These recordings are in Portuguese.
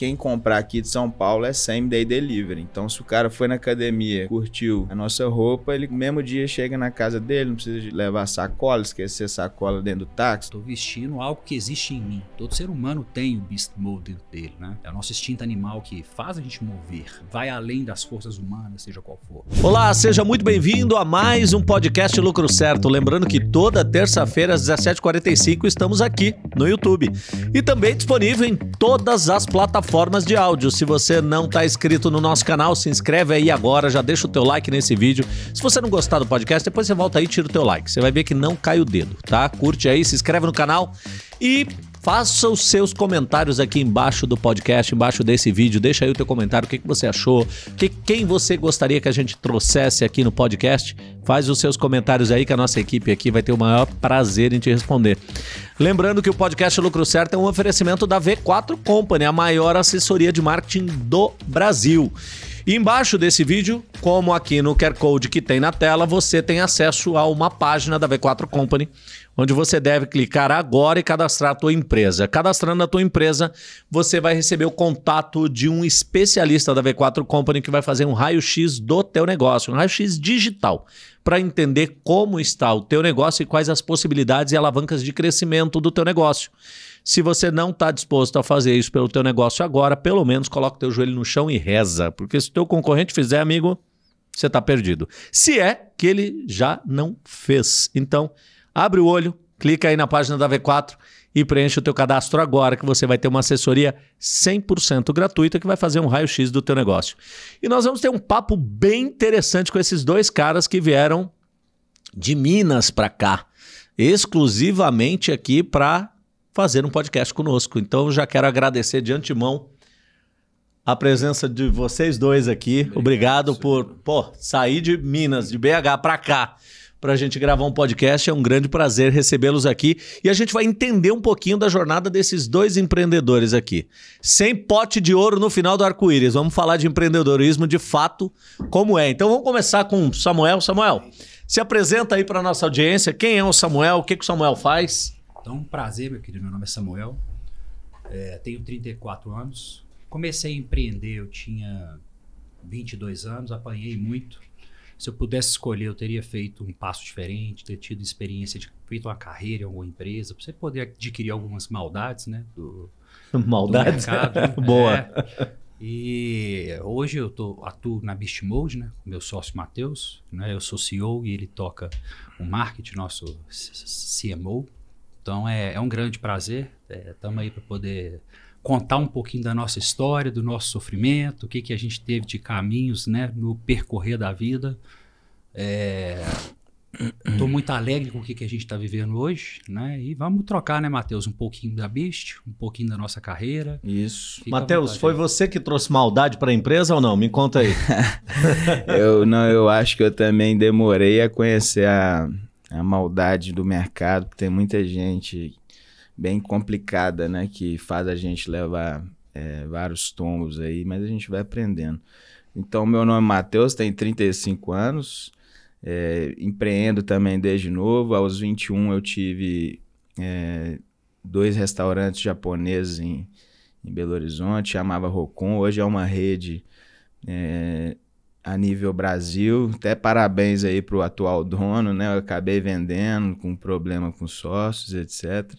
quem comprar aqui de São Paulo é same day delivery. Então, se o cara foi na academia, curtiu a nossa roupa, ele mesmo dia chega na casa dele, não precisa levar sacola, esquecer sacola dentro do táxi. Estou vestindo algo que existe em mim. Todo ser humano tem o beast mode dentro dele, né? É o nosso instinto animal que faz a gente mover, vai além das forças humanas, seja qual for. Olá, seja muito bem-vindo a mais um podcast Lucro Certo. Lembrando que toda terça-feira às 17h45 estamos aqui no YouTube e também disponível em todas as plataformas plataformas de áudio. Se você não está inscrito no nosso canal, se inscreve aí agora, já deixa o teu like nesse vídeo. Se você não gostar do podcast, depois você volta aí e tira o teu like. Você vai ver que não cai o dedo, tá? Curte aí, se inscreve no canal e Faça os seus comentários aqui embaixo do podcast, embaixo desse vídeo. Deixa aí o teu comentário, o que, que você achou, que, quem você gostaria que a gente trouxesse aqui no podcast. Faz os seus comentários aí que a nossa equipe aqui vai ter o maior prazer em te responder. Lembrando que o podcast Lucro Certo é um oferecimento da V4 Company, a maior assessoria de marketing do Brasil. E embaixo desse vídeo, como aqui no QR Code que tem na tela, você tem acesso a uma página da V4 Company onde você deve clicar agora e cadastrar a tua empresa. Cadastrando a tua empresa, você vai receber o contato de um especialista da V4 Company que vai fazer um raio-x do teu negócio, um raio-x digital, para entender como está o teu negócio e quais as possibilidades e alavancas de crescimento do teu negócio. Se você não está disposto a fazer isso pelo teu negócio agora, pelo menos coloca teu joelho no chão e reza, porque se o teu concorrente fizer, amigo, você está perdido. Se é que ele já não fez. Então, Abre o olho, clica aí na página da V4 e preenche o teu cadastro agora que você vai ter uma assessoria 100% gratuita que vai fazer um raio-x do teu negócio. E nós vamos ter um papo bem interessante com esses dois caras que vieram de Minas para cá, exclusivamente aqui para fazer um podcast conosco. Então já quero agradecer de antemão a presença de vocês dois aqui. Obrigado, Obrigado por pô, sair de Minas, de BH para cá para a gente gravar um podcast. É um grande prazer recebê-los aqui e a gente vai entender um pouquinho da jornada desses dois empreendedores aqui. Sem pote de ouro no final do arco-íris. Vamos falar de empreendedorismo de fato, como é. Então vamos começar com Samuel. Samuel, se apresenta aí para nossa audiência. Quem é o Samuel? O que, que o Samuel faz? Então, um prazer, meu querido. Meu nome é Samuel. É, tenho 34 anos. Comecei a empreender, eu tinha 22 anos, apanhei muito se eu pudesse escolher, eu teria feito um passo diferente, ter tido experiência de feito uma carreira em alguma empresa, para você poder adquirir algumas maldades, né? Do, maldades? Do mercado, né? Boa. É. E hoje eu tô, atuo na Beast Mode, né? Com meu sócio Matheus, né? Eu sou CEO e ele toca o marketing, nosso CMO. Então é, é um grande prazer. Estamos é, aí para poder contar um pouquinho da nossa história, do nosso sofrimento, o que, que a gente teve de caminhos né, no percorrer da vida. Estou é... muito alegre com o que, que a gente está vivendo hoje, né? E vamos trocar, né, Matheus? Um pouquinho da Beast, um pouquinho da nossa carreira. Isso. Matheus, foi você que trouxe maldade para a empresa ou não? Me conta aí. eu não, eu acho que eu também demorei a conhecer a, a maldade do mercado, porque tem muita gente bem complicada, né? Que faz a gente levar é, vários tombos aí, mas a gente vai aprendendo. Então, meu nome é Matheus, tenho 35 anos, é, empreendo também desde novo. Aos 21 eu tive é, dois restaurantes japoneses em, em Belo Horizonte, chamava Rocon, hoje é uma rede é, a nível Brasil. Até parabéns aí pro atual dono, né? Eu acabei vendendo com problema com sócios, etc.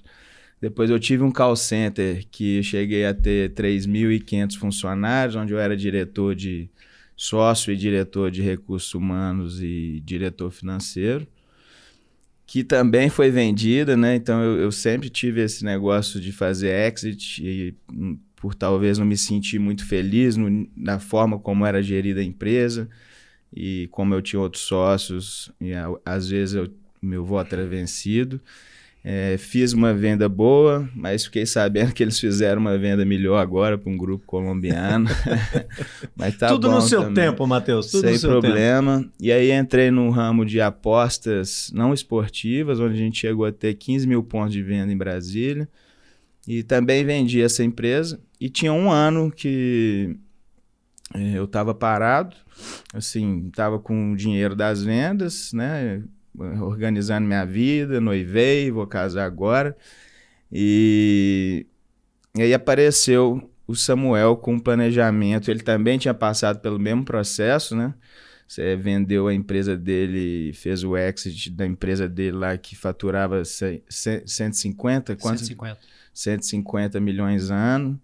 Depois eu tive um call center que cheguei a ter 3.500 funcionários, onde eu era diretor de sócio e diretor de recursos humanos e diretor financeiro, que também foi vendida, né? Então eu, eu sempre tive esse negócio de fazer exit e hum, por talvez não me sentir muito feliz no, na forma como era gerida a empresa e como eu tinha outros sócios e às vezes eu, meu voto era vencido. É, fiz uma venda boa, mas fiquei sabendo que eles fizeram uma venda melhor agora para um grupo colombiano. mas tá Tudo bom no seu também. tempo, Matheus. Tudo Sem no seu problema. Tempo. E aí entrei no ramo de apostas não esportivas, onde a gente chegou a ter 15 mil pontos de venda em Brasília. E também vendi essa empresa. E tinha um ano que eh, eu estava parado, assim, estava com o dinheiro das vendas, né? organizando minha vida, noivei, vou casar agora. E, e aí apareceu o Samuel com um planejamento. Ele também tinha passado pelo mesmo processo, né? Você vendeu a empresa dele, fez o exit da empresa dele lá que faturava 150, quanto? 150. 150 milhões ano.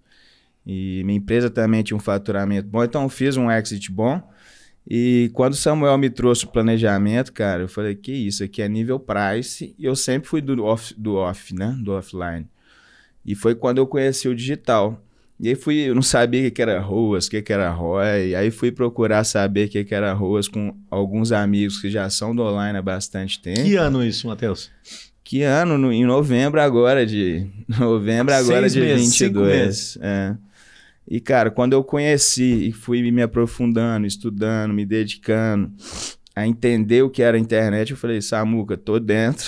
E minha empresa também tinha um faturamento bom, então fiz um exit bom. E quando o Samuel me trouxe o planejamento, cara, eu falei, que isso, aqui é nível price. E eu sempre fui do off, do off né? Do offline. E foi quando eu conheci o digital. E aí fui, eu não sabia o que era ROAS, o que era ROI. Aí fui procurar saber o que era ROAS com alguns amigos que já são do online há bastante tempo. Que ano isso, Matheus? Que ano? No, em novembro agora de... Novembro agora Seis de meses, 22. Meses. É. E, cara, quando eu conheci e fui me aprofundando, estudando, me dedicando a entender o que era a internet, eu falei, Samuca, tô dentro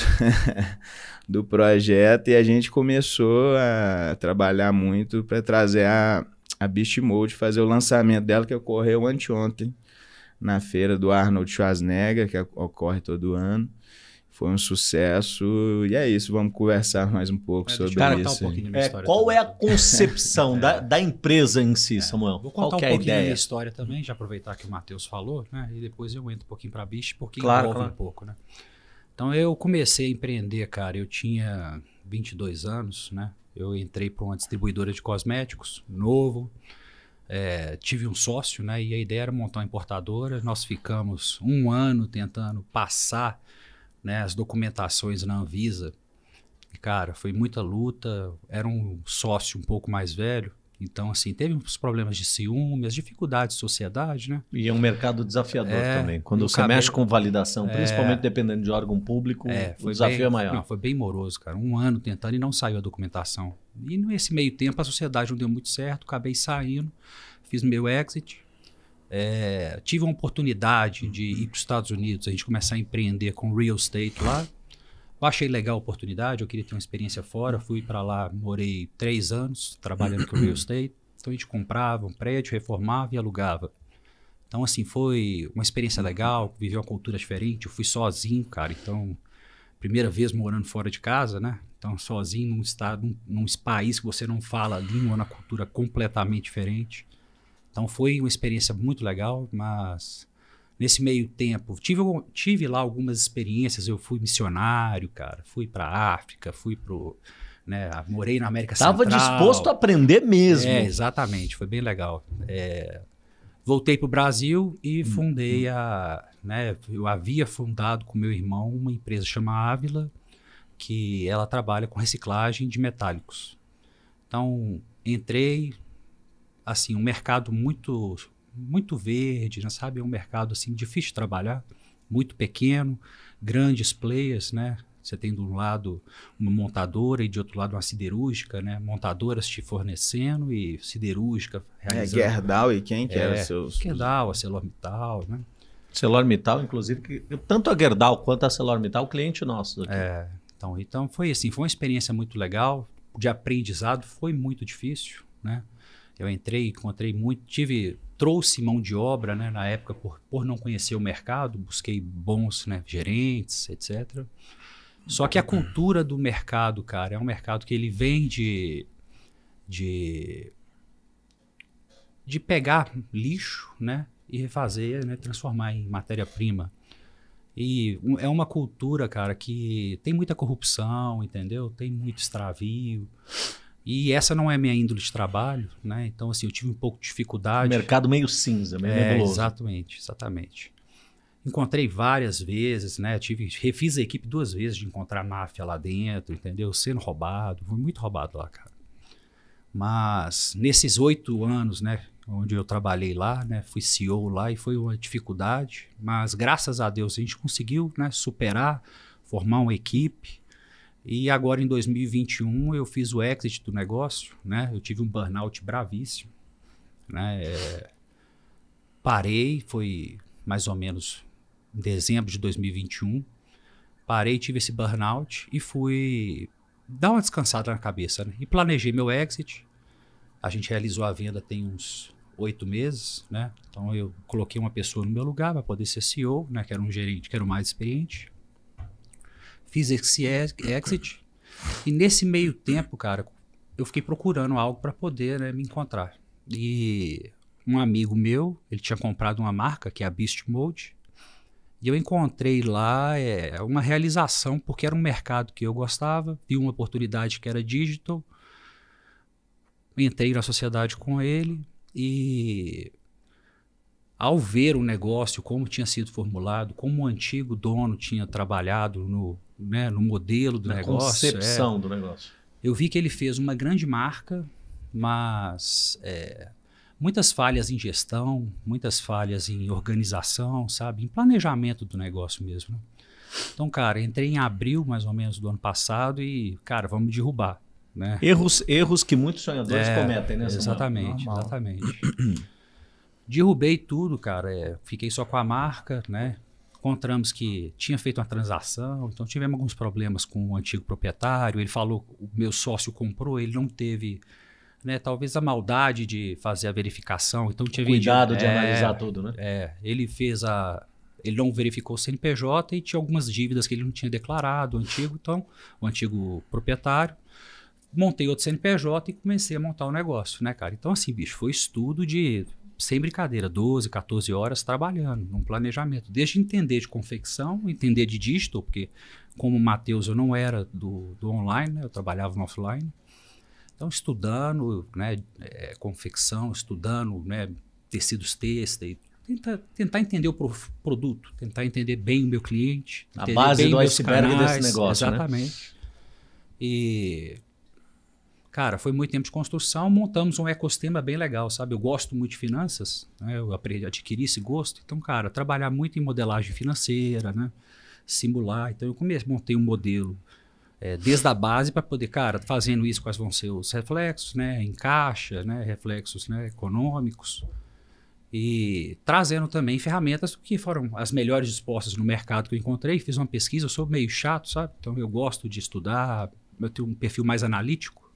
do projeto. E a gente começou a trabalhar muito para trazer a, a Beast Mode, fazer o lançamento dela, que ocorreu anteontem, na feira do Arnold Schwarzenegger, que ocorre todo ano. Foi um sucesso. E é isso, vamos conversar mais um pouco é, sobre cara, isso. Um pouquinho da minha é, história é, qual também. é a concepção Da, é. da empresa em si, é. Samuel? Vou contar qual um pouquinho ideia? da minha história também, já aproveitar que o Matheus falou, né? E depois eu entro um pouquinho para a bicho, porque claro, envolve claro. um pouco, né? Então eu comecei a empreender, cara. Eu tinha 22 anos, né? Eu entrei para uma distribuidora de cosméticos, novo. É, tive um sócio, né? E a ideia era montar uma importadora. Nós ficamos um ano tentando passar né, as documentações na Anvisa. E, cara, foi muita luta. Era um sócio um pouco mais velho. Então, assim, teve uns problemas de ciúme, as dificuldades de sociedade, né? E é um mercado desafiador é, também. Quando você cabelo, mexe com validação, é, principalmente dependendo de órgão público, é, o desafio é bem, é maior. Não, foi bem moroso, cara. Um ano tentando e não saiu a documentação. E nesse meio tempo a sociedade não deu muito certo, acabei saindo, fiz meu exit, é, tive uma oportunidade de ir para os Estados Unidos, a gente começar a empreender com real estate lá. Eu achei legal a oportunidade, eu queria ter uma experiência fora. Fui para lá, morei três anos trabalhando com real estate. Então a gente comprava um prédio, reformava e alugava. Então, assim, foi uma experiência legal, vivi uma cultura diferente. Eu fui sozinho, cara. Então, primeira vez morando fora de casa, né? Então, sozinho num estado, num, num país que você não fala a língua, na cultura completamente diferente. Então foi uma experiência muito legal, mas nesse meio tempo tive, tive lá algumas experiências. Eu fui missionário, cara, fui para África, fui pro né, morei na América Tava Central. Estava disposto a aprender mesmo. É, exatamente, foi bem legal. É, voltei para o Brasil e hum, fundei hum. a, né, eu havia fundado com meu irmão uma empresa chamada Ávila, que ela trabalha com reciclagem de metálicos. Então entrei, assim, um mercado muito muito verde, né, sabe? É um mercado assim difícil de trabalhar, muito pequeno, grandes players, né? Você tem de um lado uma montadora e de outro lado uma siderúrgica, né? Montadoras te fornecendo e siderúrgica é, realizando. É, Gerdau e quem que é, era seus... Gerdau, a Celormital, né? Celormital, inclusive, que tanto a Gerdau quanto a Celormital, cliente nosso. Aqui. É, então, então foi assim, foi uma experiência muito legal, de aprendizado, foi muito difícil, né? Eu entrei, encontrei muito, tive trouxe mão de obra né, na época por, por não conhecer o mercado, busquei bons né, gerentes, etc. Só que a cultura do mercado, cara, é um mercado que ele vem de, de, de pegar lixo né, e refazer, né, transformar em matéria-prima. E é uma cultura, cara, que tem muita corrupção, entendeu? Tem muito extravio. E essa não é minha índole de trabalho, né? Então, assim, eu tive um pouco de dificuldade. Mercado meio cinza, meio é, nebuloso. Exatamente, exatamente. Encontrei várias vezes, né? Tive, refiz a equipe duas vezes de encontrar máfia lá dentro, entendeu? Sendo roubado, fui muito roubado lá, cara. Mas nesses oito anos, né? Onde eu trabalhei lá, né? Fui CEO lá e foi uma dificuldade. Mas graças a Deus a gente conseguiu, né? Superar, formar uma equipe e agora em 2021 eu fiz o exit do negócio, né? Eu tive um burnout bravíssimo, né? É, parei, foi mais ou menos em dezembro de 2021. Parei, tive esse burnout e fui dar uma descansada na cabeça, né? E planejei meu exit. A gente realizou a venda tem uns oito meses, né? Então eu coloquei uma pessoa no meu lugar para poder ser CEO, né? Que era um gerente, que era o mais experiente. Fiz esse exit. E nesse meio tempo, cara, eu fiquei procurando algo para poder né, me encontrar. E um amigo meu, ele tinha comprado uma marca, que é a Beast Mode. E eu encontrei lá é, é, uma realização, porque era um mercado que eu gostava, vi uma oportunidade que era digital. Entrei na sociedade com ele e ao ver o negócio, como tinha sido formulado, como o antigo dono tinha trabalhado no, né, no modelo do Na negócio. concepção é, do negócio. Eu vi que ele fez uma grande marca, mas é, muitas falhas em gestão, muitas falhas em organização, sabe? Em planejamento do negócio mesmo. Né. Então, cara, entrei em abril, mais ou menos, do ano passado e, cara, vamos derrubar. Né? Erros, erros que muitos sonhadores é, cometem, né? Exatamente, exatamente. Derrubei tudo, cara. É, fiquei só com a marca, né? encontramos que tinha feito uma transação, então tivemos alguns problemas com o antigo proprietário. Ele falou, o meu sócio comprou, ele não teve, né, talvez a maldade de fazer a verificação. Então tinha cuidado vendido, de é, analisar tudo, né? É, ele fez a ele não verificou o CNPJ e tinha algumas dívidas que ele não tinha declarado, o antigo, então, o antigo proprietário. Montei outro CNPJ e comecei a montar o negócio, né, cara? Então, assim, bicho, foi estudo de sem brincadeira, 12, 14 horas trabalhando num planejamento. Desde entender de confecção, entender de digital, porque como o Matheus eu não era do, do online, né? eu trabalhava no offline. Então, estudando né, é, confecção, estudando né, tecidos têxteis, Tenta, tentar entender o produto, tentar entender bem o meu cliente. A base do iceberg canais, desse negócio, né? Exatamente. Né? E Cara, foi muito tempo de construção, montamos um ecossistema bem legal, sabe? Eu gosto muito de finanças, né? eu aprendi, adquiri esse gosto. Então, cara, trabalhar muito em modelagem financeira, né? Simular. Então, eu comecei, montei um modelo é, desde a base para poder, cara, fazendo isso, quais vão ser os reflexos, né? Em caixa, né? Reflexos né? econômicos. E trazendo também ferramentas que foram as melhores dispostas no mercado que eu encontrei. Fiz uma pesquisa, eu sou meio chato, sabe? Então, eu gosto de estudar, eu tenho um perfil mais analítico.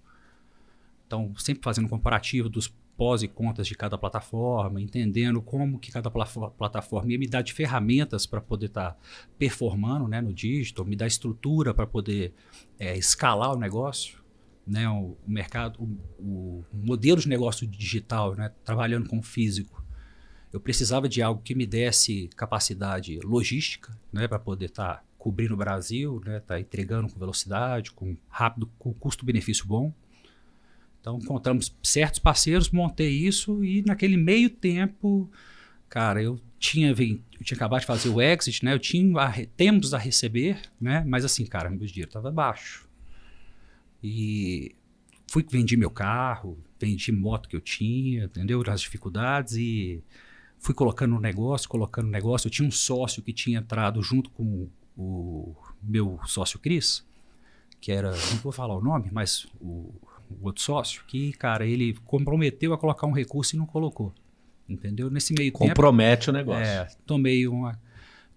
Então, sempre fazendo comparativo dos pós e contas de cada plataforma, entendendo como que cada plataforma ia me dar de ferramentas para poder estar tá performando né, no digital, me dar estrutura para poder é, escalar o negócio. Né, o, o mercado, o, o modelo de negócio digital, né, trabalhando com o físico. Eu precisava de algo que me desse capacidade logística né, para poder estar tá cobrindo o Brasil, estar né, tá entregando com velocidade, com rápido, com custo-benefício bom. Então, encontramos certos parceiros, montei isso e naquele meio tempo, cara, eu tinha, eu tinha acabado de fazer o exit, né? Eu tinha a, a receber, né? Mas assim, cara, meu dinheiro estava baixo. E fui vendi meu carro, vendi moto que eu tinha, entendeu? As dificuldades e fui colocando o negócio, colocando o negócio. Eu tinha um sócio que tinha entrado junto com o meu sócio Cris, que era, não vou falar o nome, mas o o outro sócio, que, cara, ele comprometeu a colocar um recurso e não colocou. Entendeu? Nesse meio Compromete tempo. Compromete o negócio. É, tomei uma.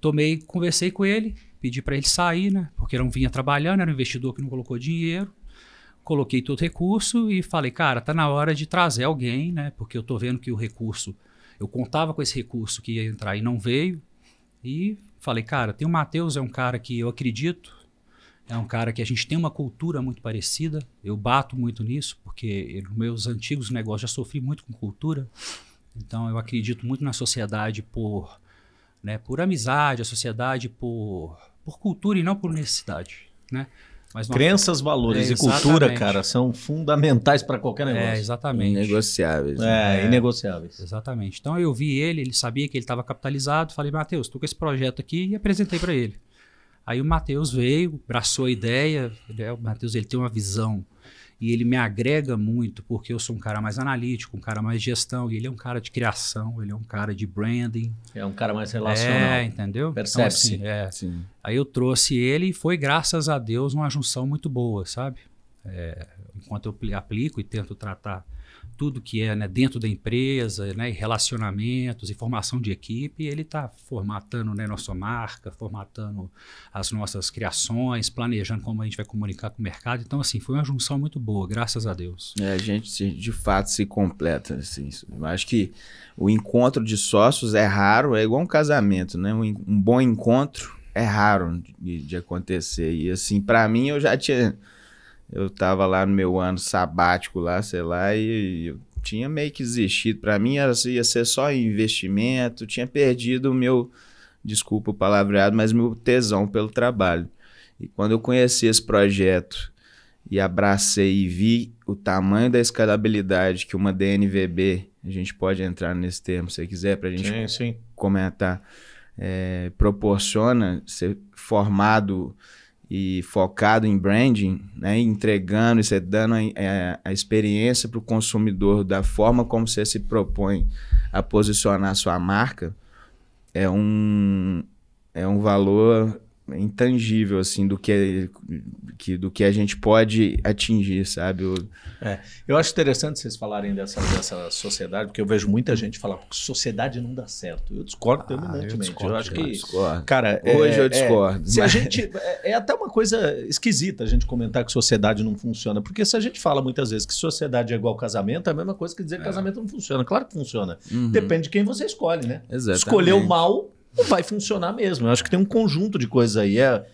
Tomei, conversei com ele, pedi para ele sair, né? Porque não vinha trabalhando, era um investidor que não colocou dinheiro. Coloquei todo o recurso e falei, cara, tá na hora de trazer alguém, né? Porque eu tô vendo que o recurso. Eu contava com esse recurso que ia entrar e não veio. E falei, cara, tem o Matheus, é um cara que eu acredito, é um cara que a gente tem uma cultura muito parecida. Eu bato muito nisso, porque nos meus antigos negócios já sofri muito com cultura. Então eu acredito muito na sociedade por, né, por amizade, a sociedade por, por cultura e não por necessidade, né? Mas Crenças, uma... valores é, e cultura, cara, são fundamentais para qualquer negócio. É, exatamente. Negociáveis. É, é, inegociáveis. Exatamente. Então eu vi ele, ele sabia que ele estava capitalizado, falei, Matheus, estou com esse projeto aqui e apresentei para ele. Aí o Matheus veio, abraçou a ideia. Né? O Matheus ele tem uma visão e ele me agrega muito porque eu sou um cara mais analítico, um cara mais gestão, e ele é um cara de criação, ele é um cara de branding. É um cara mais relacional. É, entendeu? Percebe-se. Então, assim, é. Aí eu trouxe ele e foi, graças a Deus, uma junção muito boa, sabe? É, enquanto eu aplico e tento tratar tudo que é né, dentro da empresa, né, relacionamentos e formação de equipe, ele está formatando né, nossa marca, formatando as nossas criações, planejando como a gente vai comunicar com o mercado. Então, assim, foi uma junção muito boa, graças a Deus. É, a gente de fato se completa. Assim, eu acho que o encontro de sócios é raro, é igual um casamento, né? Um, um bom encontro é raro de, de acontecer. E, assim, para mim, eu já tinha eu tava lá no meu ano sabático lá, sei lá, e eu tinha meio que desistido. Para mim era, ia ser só investimento, tinha perdido o meu, desculpa o palavreado, mas meu tesão pelo trabalho. E quando eu conheci esse projeto e abracei e vi o tamanho da escalabilidade que uma DNVB, a gente pode entrar nesse termo se quiser, para a gente sim, sim. comentar, é, proporciona ser formado e focado em branding, né, entregando e você é dando a, a, é, a experiência para o consumidor da forma como você se propõe a posicionar a sua marca, é um, é um valor intangível assim do que, é, que, do que a gente pode atingir, sabe? Eu... É, eu acho interessante vocês falarem dessa, dessa sociedade, porque eu vejo muita gente falar que sociedade não dá certo. Eu discordo ah, terminantemente. Eu, discordo, eu acho que, eu cara, é, hoje é, eu discordo. É, se mas... a gente é, é até uma coisa esquisita a gente comentar que sociedade não funciona, porque se a gente fala muitas vezes que sociedade é igual casamento, é a mesma coisa que dizer que é. casamento não funciona. Claro que funciona. Uhum. Depende de quem você escolhe, né? Exatamente. Escolheu mal, não vai funcionar mesmo. Eu acho que tem um conjunto de coisas aí. É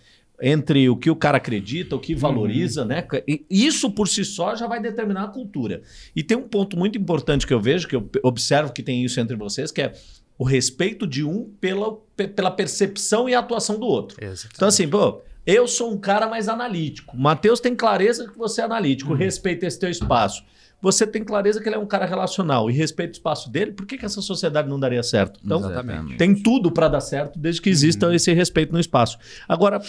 entre o que o cara acredita, o que valoriza, uhum. né? E isso por si só já vai determinar a cultura. E tem um ponto muito importante que eu vejo, que eu observo que tem isso entre vocês, que é o respeito de um pela, pela percepção e atuação do outro. Exatamente. Então, assim, pô, eu sou um cara mais analítico. Matheus tem clareza que você é analítico, uhum. respeita esse teu espaço. Uhum você tem clareza que ele é um cara relacional e respeita o espaço dele, por que, que essa sociedade não daria certo? Então, Exatamente. tem tudo para dar certo desde que exista uhum. esse respeito no espaço. Agora,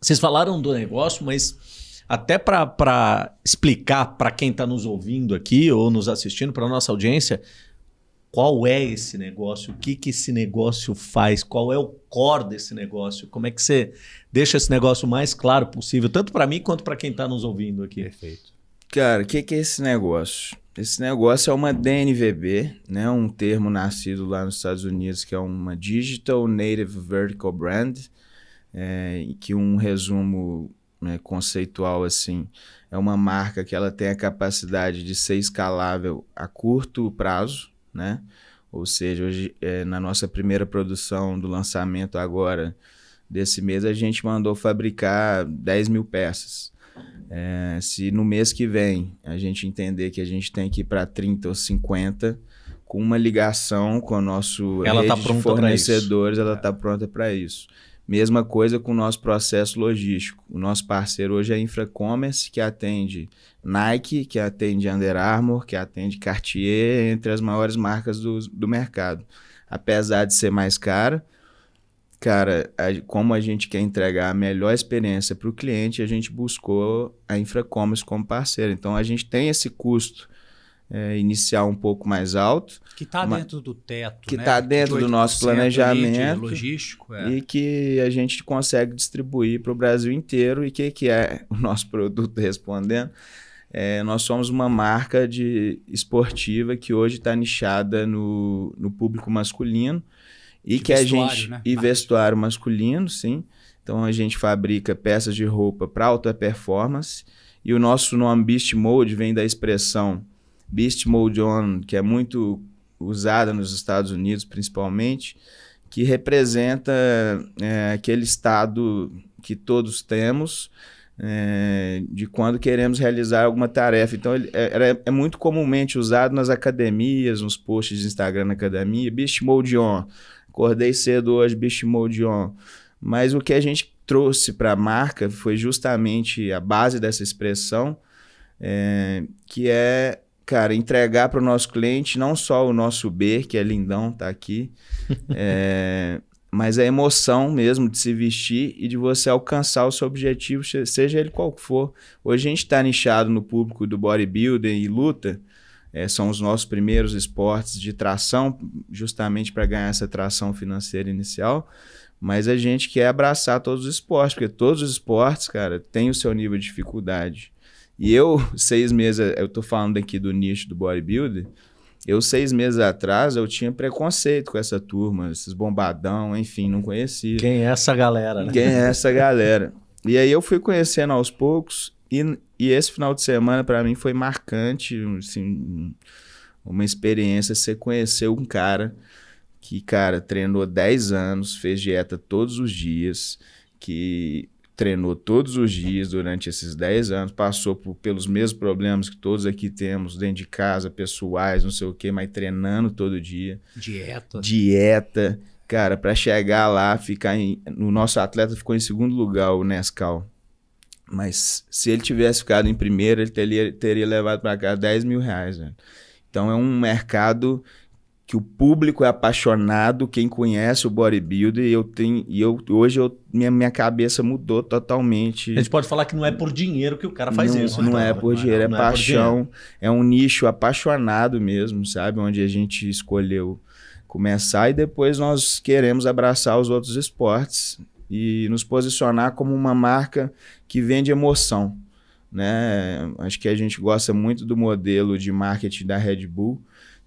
vocês falaram do negócio, mas até para explicar para quem está nos ouvindo aqui ou nos assistindo, para nossa audiência, qual é esse negócio, o que, que esse negócio faz, qual é o core desse negócio, como é que você deixa esse negócio mais claro possível, tanto para mim quanto para quem está nos ouvindo aqui. Perfeito. Cara, o que, que é esse negócio? Esse negócio é uma DNVB, né? Um termo nascido lá nos Estados Unidos que é uma Digital Native Vertical Brand, é, que um resumo né, conceitual assim é uma marca que ela tem a capacidade de ser escalável a curto prazo, né? Ou seja, hoje é, na nossa primeira produção do lançamento agora desse mês a gente mandou fabricar 10 mil peças. É, se no mês que vem a gente entender que a gente tem que ir para 30 ou 50, com uma ligação com o nosso ela tá rede tá de fornecedores, ela está é. Tá pronta para isso. Mesma coisa com o nosso processo logístico. O nosso parceiro hoje é a Infracommerce, que atende Nike, que atende Under Armour, que atende Cartier, entre as maiores marcas do, do mercado. Apesar de ser mais cara, cara, a, como a gente quer entregar a melhor experiência para o cliente, a gente buscou a Infracommerce como parceiro. Então a gente tem esse custo é, inicial um pouco mais alto. Que está dentro do teto. Que está né? Tá dentro do nosso planejamento. Logístico, é. E que a gente consegue distribuir para o Brasil inteiro. E o que, que é o nosso produto respondendo? É, nós somos uma marca de esportiva que hoje está nichada no, no público masculino e que a gente. Né? E vestuário masculino, sim. Então a gente fabrica peças de roupa para alta performance. E o nosso nome Beast Mode vem da expressão Beast Mode On, que é muito usada nos Estados Unidos, principalmente, que representa é, aquele estado que todos temos é, de quando queremos realizar alguma tarefa. Então, ele é, é, muito comumente usado nas academias, nos posts de Instagram na academia, Beast Mode On. Acordei cedo hoje, beast mode on. Mas o que a gente trouxe para a marca foi justamente a base dessa expressão, é, que é, cara, entregar para o nosso cliente não só o nosso B, que é lindão, tá aqui, é, mas a emoção mesmo de se vestir e de você alcançar o seu objetivo, seja ele qual for. Hoje a gente está nichado no público do bodybuilding e luta, é, são os nossos primeiros esportes de tração, justamente para ganhar essa tração financeira inicial. Mas a gente quer abraçar todos os esportes, porque todos os esportes, cara, têm o seu nível de dificuldade. E eu, seis meses, eu tô falando aqui do nicho do bodybuilder, eu, seis meses atrás, eu tinha preconceito com essa turma, esses bombadão, enfim, não conhecia. Quem é essa galera, né? Quem é essa galera? E aí eu fui conhecendo aos poucos e, e esse final de semana, para mim, foi marcante, assim, uma experiência. Você conheceu um cara que, cara, treinou 10 anos, fez dieta todos os dias, que treinou todos os dias durante esses 10 anos, passou por, pelos mesmos problemas que todos aqui temos dentro de casa, pessoais, não sei o quê, mas treinando todo dia. Dieta. Dieta. Cara, para chegar lá, ficar em, o nosso atleta ficou em segundo lugar, o Nescau. Mas se ele tivesse ficado em primeiro, ele teria, teria levado para cá 10 mil reais. Né? Então é um mercado que o público é apaixonado, quem conhece o bodybuilder, e eu tenho. E eu, hoje eu, minha, minha cabeça mudou totalmente. A gente pode falar que não é por dinheiro que o cara faz não, isso. Não, né, é não é, é, é por dinheiro, não, é paixão. É, é um nicho apaixonado mesmo, sabe? Onde a gente escolheu começar e depois nós queremos abraçar os outros esportes e nos posicionar como uma marca que vende emoção. Né? Acho que a gente gosta muito do modelo de marketing da Red Bull,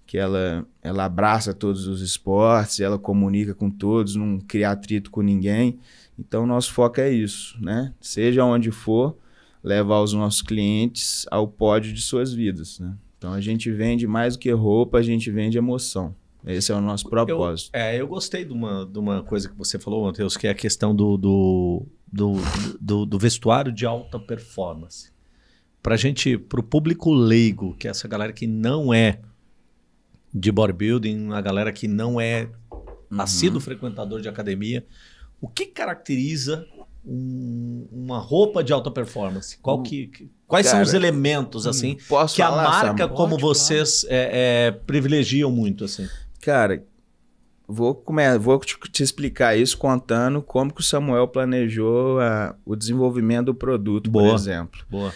que ela, ela abraça todos os esportes, ela comunica com todos, não cria atrito com ninguém. Então, nosso foco é isso, né? Seja onde for, levar os nossos clientes ao pódio de suas vidas, né? Então, a gente vende mais do que roupa, a gente vende emoção. Esse é o nosso propósito. Eu, é, eu gostei de uma, de uma coisa que você falou, Matheus, que é a questão do, do, do, do, do vestuário de alta performance. Para gente, para o público leigo, que é essa galera que não é de bodybuilding, a galera que não é nascido uhum. frequentador de academia, o que caracteriza um, uma roupa de alta performance? Qual que, quais Cara, são os elementos assim hum, que a marca como vocês é, é, privilegiam muito assim? cara, vou, começar, vou te, explicar isso contando como que o Samuel planejou a... o desenvolvimento do produto, Boa. por exemplo. Boa.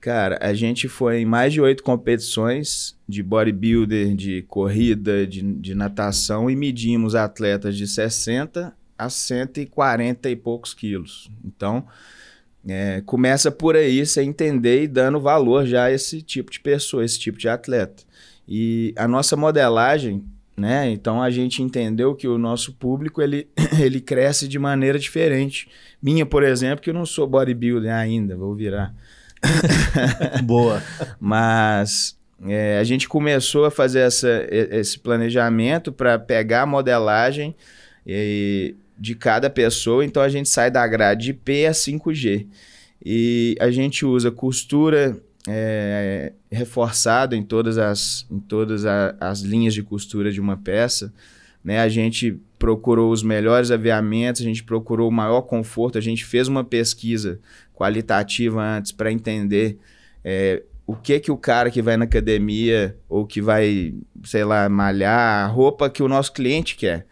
Cara, a gente foi em mais de oito competições de bodybuilder, de corrida, de, de natação e medimos atletas de 60 a 140 e poucos quilos. Então, é, começa por aí você entender e dando valor já a esse tipo de pessoa, esse tipo de atleta. E a nossa modelagem né? Então a gente entendeu que o nosso público ele, ele cresce de maneira diferente. Minha, por exemplo, que eu não sou bodybuilder ainda, vou virar. Boa. Mas é, a gente começou a fazer essa, esse planejamento para pegar a modelagem e, de cada pessoa. Então a gente sai da grade de P a 5G. E a gente usa costura é, reforçado em todas, as, em todas a, as linhas de costura de uma peça. Né? A gente procurou os melhores aviamentos, a gente procurou o maior conforto, a gente fez uma pesquisa qualitativa antes para entender é, o que que o cara que vai na academia ou que vai, sei lá, malhar, a roupa que o nosso cliente quer.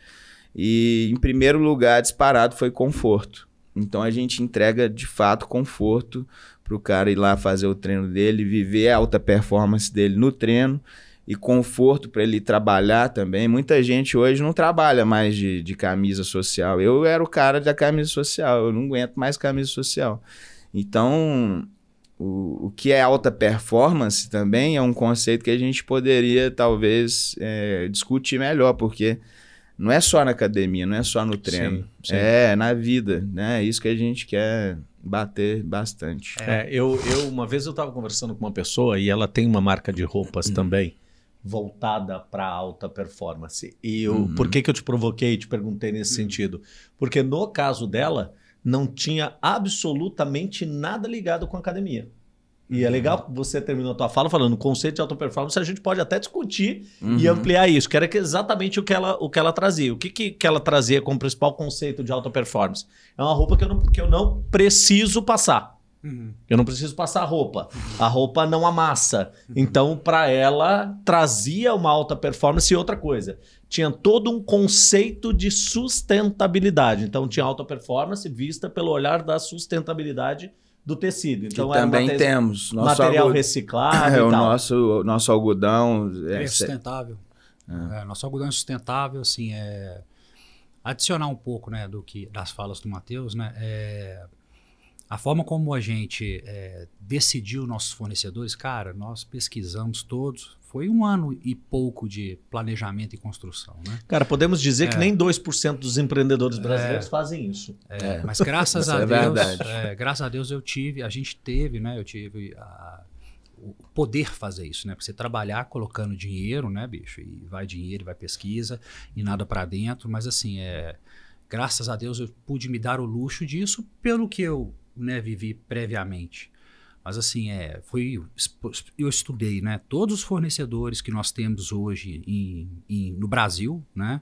E em primeiro lugar, disparado foi conforto. Então a gente entrega de fato conforto para o cara ir lá fazer o treino dele, viver a alta performance dele no treino e conforto para ele trabalhar também. Muita gente hoje não trabalha mais de, de camisa social. Eu era o cara da camisa social, eu não aguento mais camisa social. Então, o, o que é alta performance também é um conceito que a gente poderia talvez é, discutir melhor, porque não é só na academia, não é só no treino. Sim, sim. É na vida, né? É isso que a gente quer bater bastante. É, eu, eu uma vez eu estava conversando com uma pessoa e ela tem uma marca de roupas uhum. também voltada para alta performance. E eu, uhum. por que, que eu te provoquei e te perguntei nesse uhum. sentido? Porque no caso dela, não tinha absolutamente nada ligado com academia. E é legal que você terminou a tua fala falando conceito de auto-performance, a gente pode até discutir uhum. e ampliar isso, que era exatamente o que ela, o que ela trazia. O que, que, que ela trazia como principal conceito de auto-performance? É uma roupa que eu não, que eu não preciso passar. Uhum. Eu não preciso passar a roupa. Uhum. A roupa não amassa. Uhum. Então, para ela, trazia uma alta performance e outra coisa. Tinha todo um conceito de sustentabilidade. Então, tinha alta performance vista pelo olhar da sustentabilidade do tecido. Então, também mate... temos. Nosso material algo... reciclável. É, o Nosso, nosso algodão. É, é sustentável. É. é. nosso algodão é sustentável, assim, é. Adicionar um pouco né, do que das falas do Matheus, né? É, a forma como a gente é, decidiu nossos fornecedores, cara, nós pesquisamos todos, foi um ano e pouco de planejamento e construção. Né? Cara, podemos dizer é. que nem 2% dos empreendedores é. brasileiros é. fazem isso. É. Mas graças a é Deus, é, graças a Deus eu tive, a gente teve, né? Eu tive a, o poder fazer isso, né? Porque você trabalhar colocando dinheiro, né, bicho? E vai dinheiro, e vai pesquisa e nada para dentro. Mas assim, é, graças a Deus eu pude me dar o luxo disso pelo que eu né, vivi previamente. Mas assim, é, foi eu estudei, né, todos os fornecedores que nós temos hoje em, em, no Brasil, né,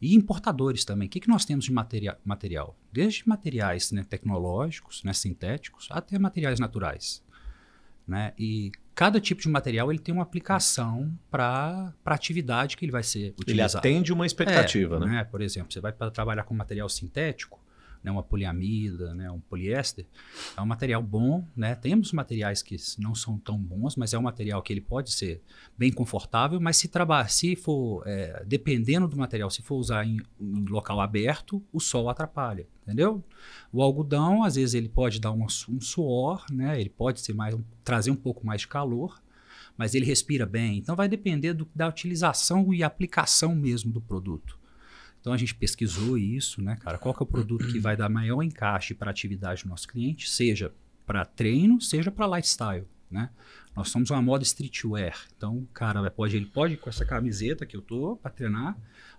e importadores também. O que, que nós temos de materia material? Desde materiais né, tecnológicos, né, sintéticos, até materiais naturais, né? E cada tipo de material ele tem uma aplicação para a atividade que ele vai ser utilizado. Ele atende uma expectativa, é, né? né? Por exemplo, você vai trabalhar com material sintético, né, uma poliamida, né, um poliéster, é um material bom, né? Temos materiais que não são tão bons, mas é um material que ele pode ser bem confortável, mas se trabalhar, se for é, dependendo do material, se for usar em, em local aberto, o sol atrapalha, entendeu? O algodão, às vezes ele pode dar um, um suor, né? Ele pode ser mais trazer um pouco mais de calor, mas ele respira bem. Então vai depender do, da utilização e aplicação mesmo do produto. Então a gente pesquisou isso, né, cara? Qual que é o produto que vai dar maior encaixe para a atividade do nosso cliente, seja para treino, seja para lifestyle, né? Nós somos uma moda streetwear. Então, cara, pode, ele pode ir com essa camiseta que eu tô para treinar,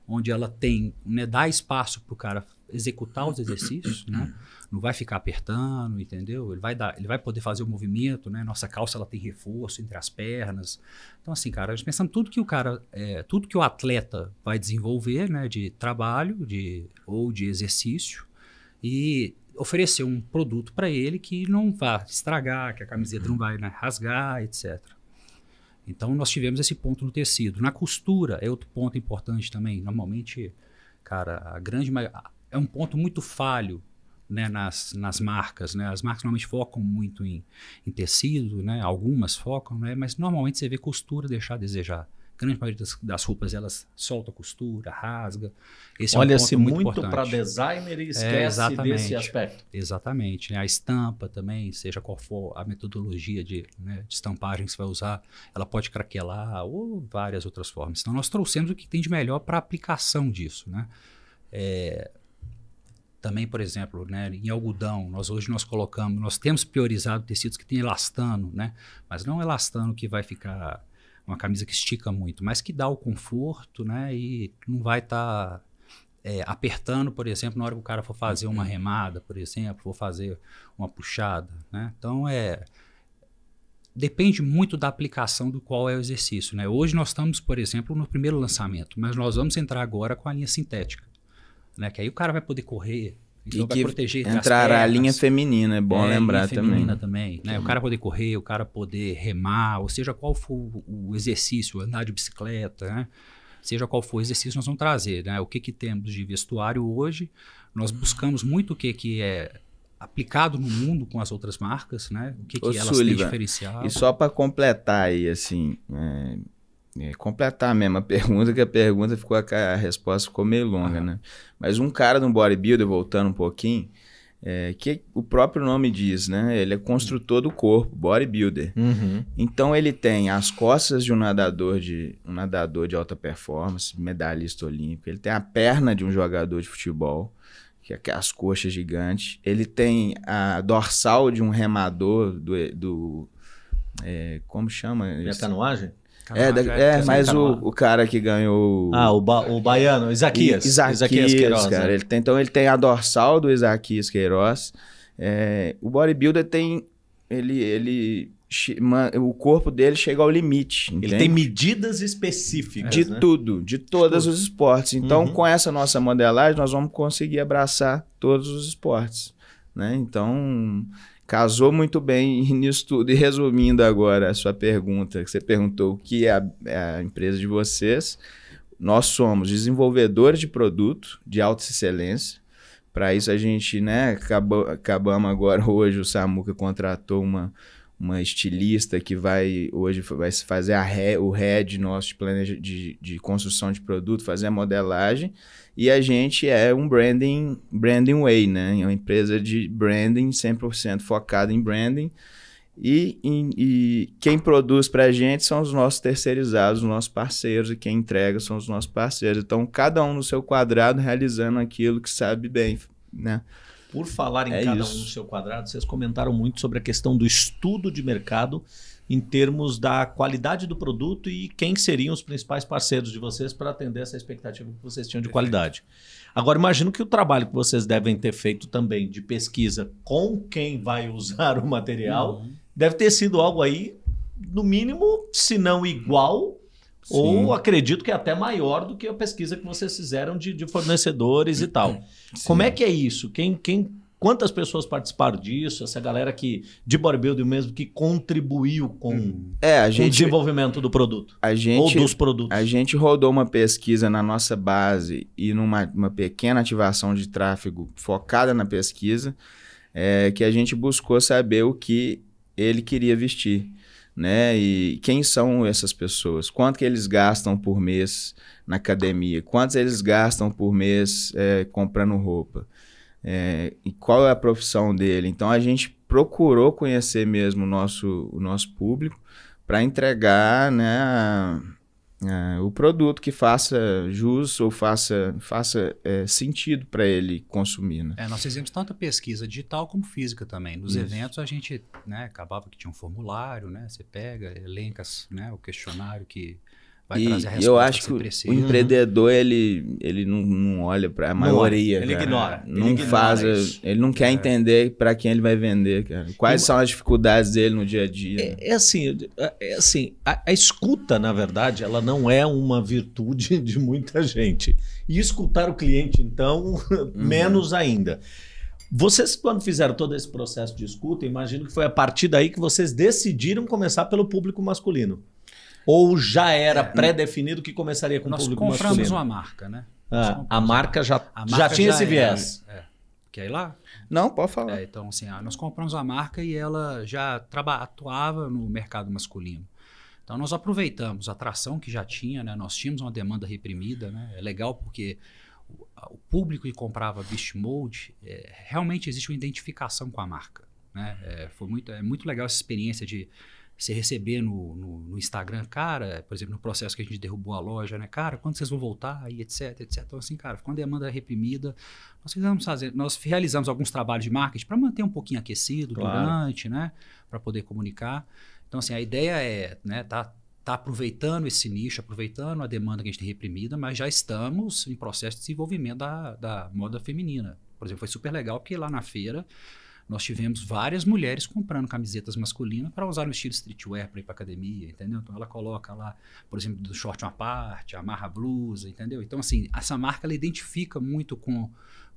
onde ela tem, né, dá espaço para o cara executar os exercícios, né? não vai ficar apertando, entendeu? Ele vai dar, ele vai poder fazer o movimento, né? Nossa calça ela tem reforço entre as pernas. Então assim, cara, a gente pensando tudo que o cara, é, tudo que o atleta vai desenvolver, né, de trabalho, de ou de exercício e oferecer um produto para ele que não vá estragar, que a camiseta não vai né, rasgar, etc. Então nós tivemos esse ponto no tecido. Na costura é outro ponto importante também. Normalmente, cara, a grande é um ponto muito falho né, nas, nas marcas. Né? As marcas normalmente focam muito em, em tecido, né? algumas focam, né? mas normalmente você vê costura deixar a desejar. A grande maioria das, das roupas elas solta costura, rasga. Esse Olha-se é um muito, muito para designer e é, esquece é, desse aspecto. Exatamente. Né? A estampa também, seja qual for a metodologia de, né, de estampagem que você vai usar, ela pode craquelar ou várias outras formas. Então, nós trouxemos o que tem de melhor para a aplicação disso. Né? É, também, por exemplo, né, em algodão, nós hoje nós colocamos, nós temos priorizado tecidos que têm elastano, né? Mas não elastano que vai ficar uma camisa que estica muito, mas que dá o conforto, né? E não vai estar tá, é, apertando, por exemplo, na hora que o cara for fazer uma uhum. remada, por exemplo, for fazer uma puxada, né? Então é depende muito da aplicação do qual é o exercício, né? Hoje nós estamos, por exemplo, no primeiro lançamento, mas nós vamos entrar agora com a linha sintética né? Que aí o cara vai poder correr. Então e vai proteger entrará a linha feminina, é bom é, lembrar também. também né? O cara poder correr, o cara poder remar, ou seja, qual for o exercício, andar de bicicleta, né? seja qual for o exercício, nós vamos trazer. Né? O que, que temos de vestuário hoje? Nós buscamos muito o que, que é aplicado no mundo com as outras marcas, né? O que, que elas Sullivan, têm diferenciado. E só para completar aí, assim, é é, completar mesmo a pergunta, que a pergunta ficou, a resposta ficou meio longa, uhum. né? Mas um cara de um bodybuilder, voltando um pouquinho, é, que o próprio nome diz, né? Ele é construtor do corpo, bodybuilder. Uhum. Então ele tem as costas de um nadador de um nadador de alta performance, medalhista olímpico. Ele tem a perna de um jogador de futebol, que é, é as coxas gigantes. Ele tem a dorsal de um remador do, do é, como chama? Metanoagem? É, da, é, é mas o, o, cara que ganhou. Ah, o, ba, o baiano, Isaquias. Isaquias, Isaquias Queiroz. Cara. É. Ele tem, então ele tem a dorsal do Isaquias Queiroz. É, o bodybuilder tem. Ele, ele o corpo dele chega ao limite. Entende? Ele tem medidas específicas. De né? tudo, de todos os esportes. Então, uhum. com essa nossa modelagem, nós vamos conseguir abraçar todos os esportes. Né? Então, casou muito bem nisso tudo. E resumindo agora a sua pergunta, que você perguntou o que é a, é a empresa de vocês. Nós somos desenvolvedores de produto de alta excelência. Para isso a gente, né, acabou, acabamos agora hoje, o Samuca contratou uma uma estilista que vai hoje vai fazer a o head nosso de, planeja, de, de construção de produto, fazer a modelagem. E a gente é um branding, branding way, né? É uma empresa de branding 100% focada em branding. E, e, e, quem produz para a gente são os nossos terceirizados, os nossos parceiros, e quem entrega são os nossos parceiros. Então, cada um no seu quadrado realizando aquilo que sabe bem, né? Por falar em é cada isso. um no seu quadrado, vocês comentaram muito sobre a questão do estudo de mercado em termos da qualidade do produto e quem seriam os principais parceiros de vocês para atender essa expectativa que vocês tinham de qualidade. Agora, imagino que o trabalho que vocês devem ter feito também de pesquisa com quem vai usar o material uhum. deve ter sido algo aí, no mínimo, se não igual, Sim. Ou acredito que é até maior do que a pesquisa que vocês fizeram de, de fornecedores e tal. Sim. Como é que é isso? Quem, quem, quantas pessoas participaram disso? Essa galera que de bodybuilding mesmo que contribuiu com, hum. é, gente, com, o desenvolvimento do produto gente, ou dos produtos. A gente rodou uma pesquisa na nossa base e numa uma pequena ativação de tráfego focada na pesquisa, é, que a gente buscou saber o que ele queria vestir né? E quem são essas pessoas? Quanto que eles gastam por mês na academia? Quantos eles gastam por mês é, comprando roupa? É, e qual é a profissão dele? Então a gente procurou conhecer mesmo o nosso, o nosso público para entregar, né? É, o produto que faça jus ou faça, faça é, sentido para ele consumir. Né? É, nós fizemos tanto pesquisa digital como física também. Nos Isso. eventos a gente né, acabava que tinha um formulário, né, você pega, elenca né, o questionário que Vai e trazer a eu acho que, que o empreendedor, ele, ele não, não olha para a maioria. Ele cara. ignora. Não ele faz, ignora ele não quer é. entender para quem ele vai vender, cara. Quais são as dificuldades dele no dia a dia. É, é assim, é, é assim a, a, escuta, na verdade, ela não é uma virtude de muita gente. E escutar o cliente, então, uhum. menos ainda. Vocês, quando fizeram todo esse processo de escuta, imagino que foi a partir daí que vocês decidiram começar pelo público masculino. Ou já era é. pré-definido que começaria com o público masculino? Nós compramos uma marca, né? Ah, a marca já, a marca já tinha já esse viés. Era, é. Quer ir lá? Não, pode falar. É, então, assim, ah, nós compramos a marca e ela já atuava no mercado masculino. Então, nós aproveitamos a atração que já tinha, né? Nós tínhamos uma demanda reprimida, né? É legal porque o, o público que comprava Beast Mode, é, realmente existe uma identificação com a marca, né? É, foi muito, é muito legal essa experiência de você receber no, no, no, Instagram, cara, por exemplo, no processo que a gente derrubou a loja, né? Cara, quando vocês vão voltar aí, etc, etc. Então, assim, cara, quando a demanda é reprimida, nós fizemos fazer, nós realizamos alguns trabalhos de marketing para manter um pouquinho aquecido claro. durante, né? Para poder comunicar. Então, assim, a ideia é, né, tá, tá aproveitando esse nicho, aproveitando a demanda que a gente tem reprimida, mas já estamos em processo de desenvolvimento da, da moda feminina. Por exemplo, foi super legal porque lá na feira nós tivemos várias mulheres comprando camisetas masculinas para usar no estilo streetwear para ir para academia, entendeu? Então ela coloca lá, por exemplo, do short uma parte, amarra a blusa, entendeu? Então assim, essa marca ela identifica muito com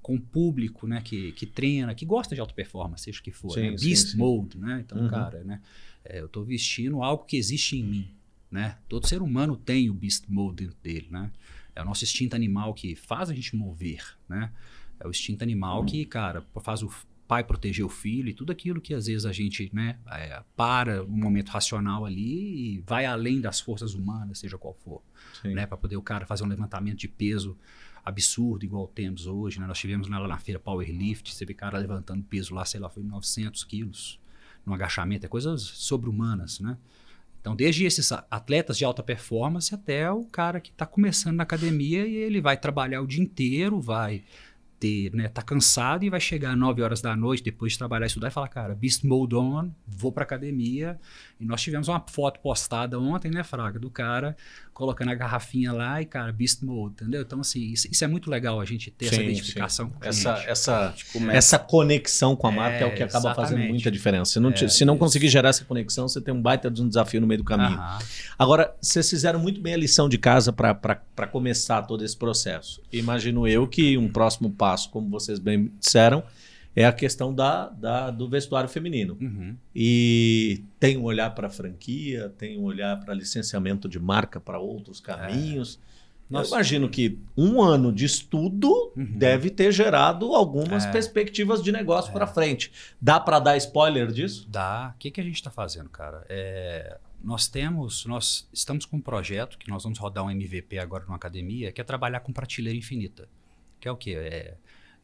com o público, né, que, que treina, que gosta de alta performance, seja o que for, sim, né? beast sim, mode, né? Então, uhum. cara, né, é, eu estou vestindo algo que existe em mim, né? Todo ser humano tem o beast mode dentro dele, né? É o nosso instinto animal que faz a gente mover, né? É o instinto animal uhum. que, cara, faz o pai proteger o filho e tudo aquilo que às vezes a gente né, é, para um momento racional ali e vai além das forças humanas, seja qual for, né, para poder o cara fazer um levantamento de peso absurdo, igual temos hoje. Né? Nós tivemos lá na feira powerlift, você vê cara levantando peso lá, sei lá, foi 900 quilos no agachamento, é coisas sobre-humanas, né? Então, desde esses atletas de alta performance até o cara que está começando na academia e ele vai trabalhar o dia inteiro, vai ter, né? Tá cansado e vai chegar 9 horas da noite, depois de trabalhar e estudar, e falar, cara, beast mode on, vou pra academia. E nós tivemos uma foto postada ontem, né, Fraga, do cara colocando a garrafinha lá e, cara, beast mode, entendeu? Então, assim, isso, isso é muito legal a gente ter sim, essa identificação sim. com o cliente. Essa, essa, essa conexão com a marca é, é o que é, acaba exatamente. fazendo muita diferença. Se não, é, se não conseguir gerar essa conexão, você tem um baita de um desafio no meio do caminho. Aham. Agora, vocês fizeram muito bem a lição de casa para começar todo esse processo. Imagino eu que um próximo passo espaço, como vocês bem disseram, é a questão da, da do vestuário feminino. Uhum. E tem um olhar para franquia, tem um olhar para licenciamento de marca para outros caminhos. É. Nossa. Eu imagino que um ano de estudo uhum. deve ter gerado algumas é. perspectivas de negócio é. para frente. Dá para dar spoiler disso? Dá. O que, que a gente está fazendo, cara? É, nós temos, nós estamos com um projeto que nós vamos rodar um MVP agora numa academia, que é trabalhar com prateleira infinita. Que é o quê? É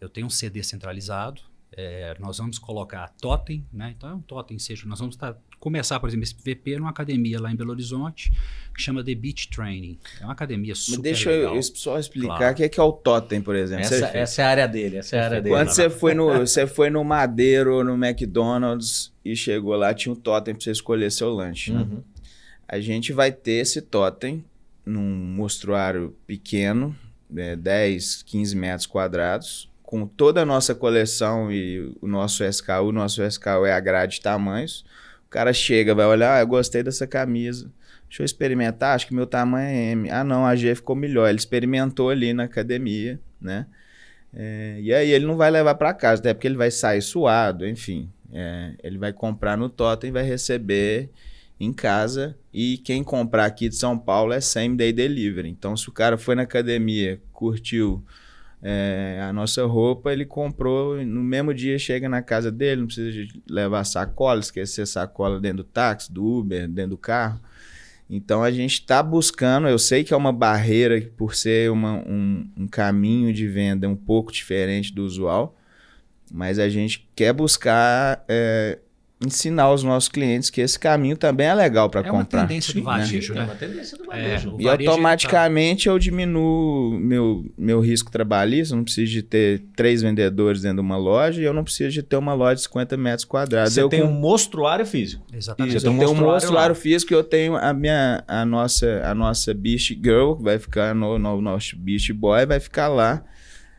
eu tenho um CD centralizado, é, nós vamos colocar totem, né? Então é um totem, seja, nós vamos tá, começar, por exemplo, esse VP numa academia lá em Belo Horizonte, que chama The Beach Training. É uma academia super Mas deixa legal. eu só explicar o claro. que é que é o totem, por exemplo. Essa, essa, é a área dele, essa é a área dele. Quando você foi, no, você foi no Madeiro, no McDonald's e chegou lá, tinha um totem para você escolher seu lanche, uhum. né? A gente vai ter esse totem num mostruário pequeno, é, 10, 15 metros quadrados, com toda a nossa coleção e o nosso SKU, o nosso SKU é a grade de tamanhos. O cara chega, vai olhar, ah, eu gostei dessa camisa. Deixa eu experimentar, acho que meu tamanho é M. Ah, não, a G ficou melhor. Ele experimentou ali na academia, né? É, e aí ele não vai levar para casa, até porque ele vai sair suado, enfim. É, ele vai comprar no Totem vai receber em casa. E quem comprar aqui de São Paulo é same day delivery. Então, se o cara foi na academia, curtiu, é, a nossa roupa, ele comprou, no mesmo dia chega na casa dele, não precisa de levar sacola, esquecer sacola dentro do táxi, do Uber, dentro do carro. Então a gente está buscando, eu sei que é uma barreira por ser uma, um, um caminho de venda um pouco diferente do usual, mas a gente quer buscar é, ensinar os nossos clientes que esse caminho também é legal para é comprar. Né? É né? uma tendência do é, varejo, né? É uma tendência do varejo. É, e tá automaticamente tá... eu diminuo meu, meu risco trabalhista, eu não preciso de ter três vendedores dentro de uma loja e eu não preciso de ter uma loja de 50 metros quadrados. Você eu tem com... um mostruário físico. Exatamente. Isso, eu, tenho um mostruário físico físico, eu tenho a minha a nossa a nossa Beast Girl, vai ficar no, no nosso Beast Boy, vai ficar lá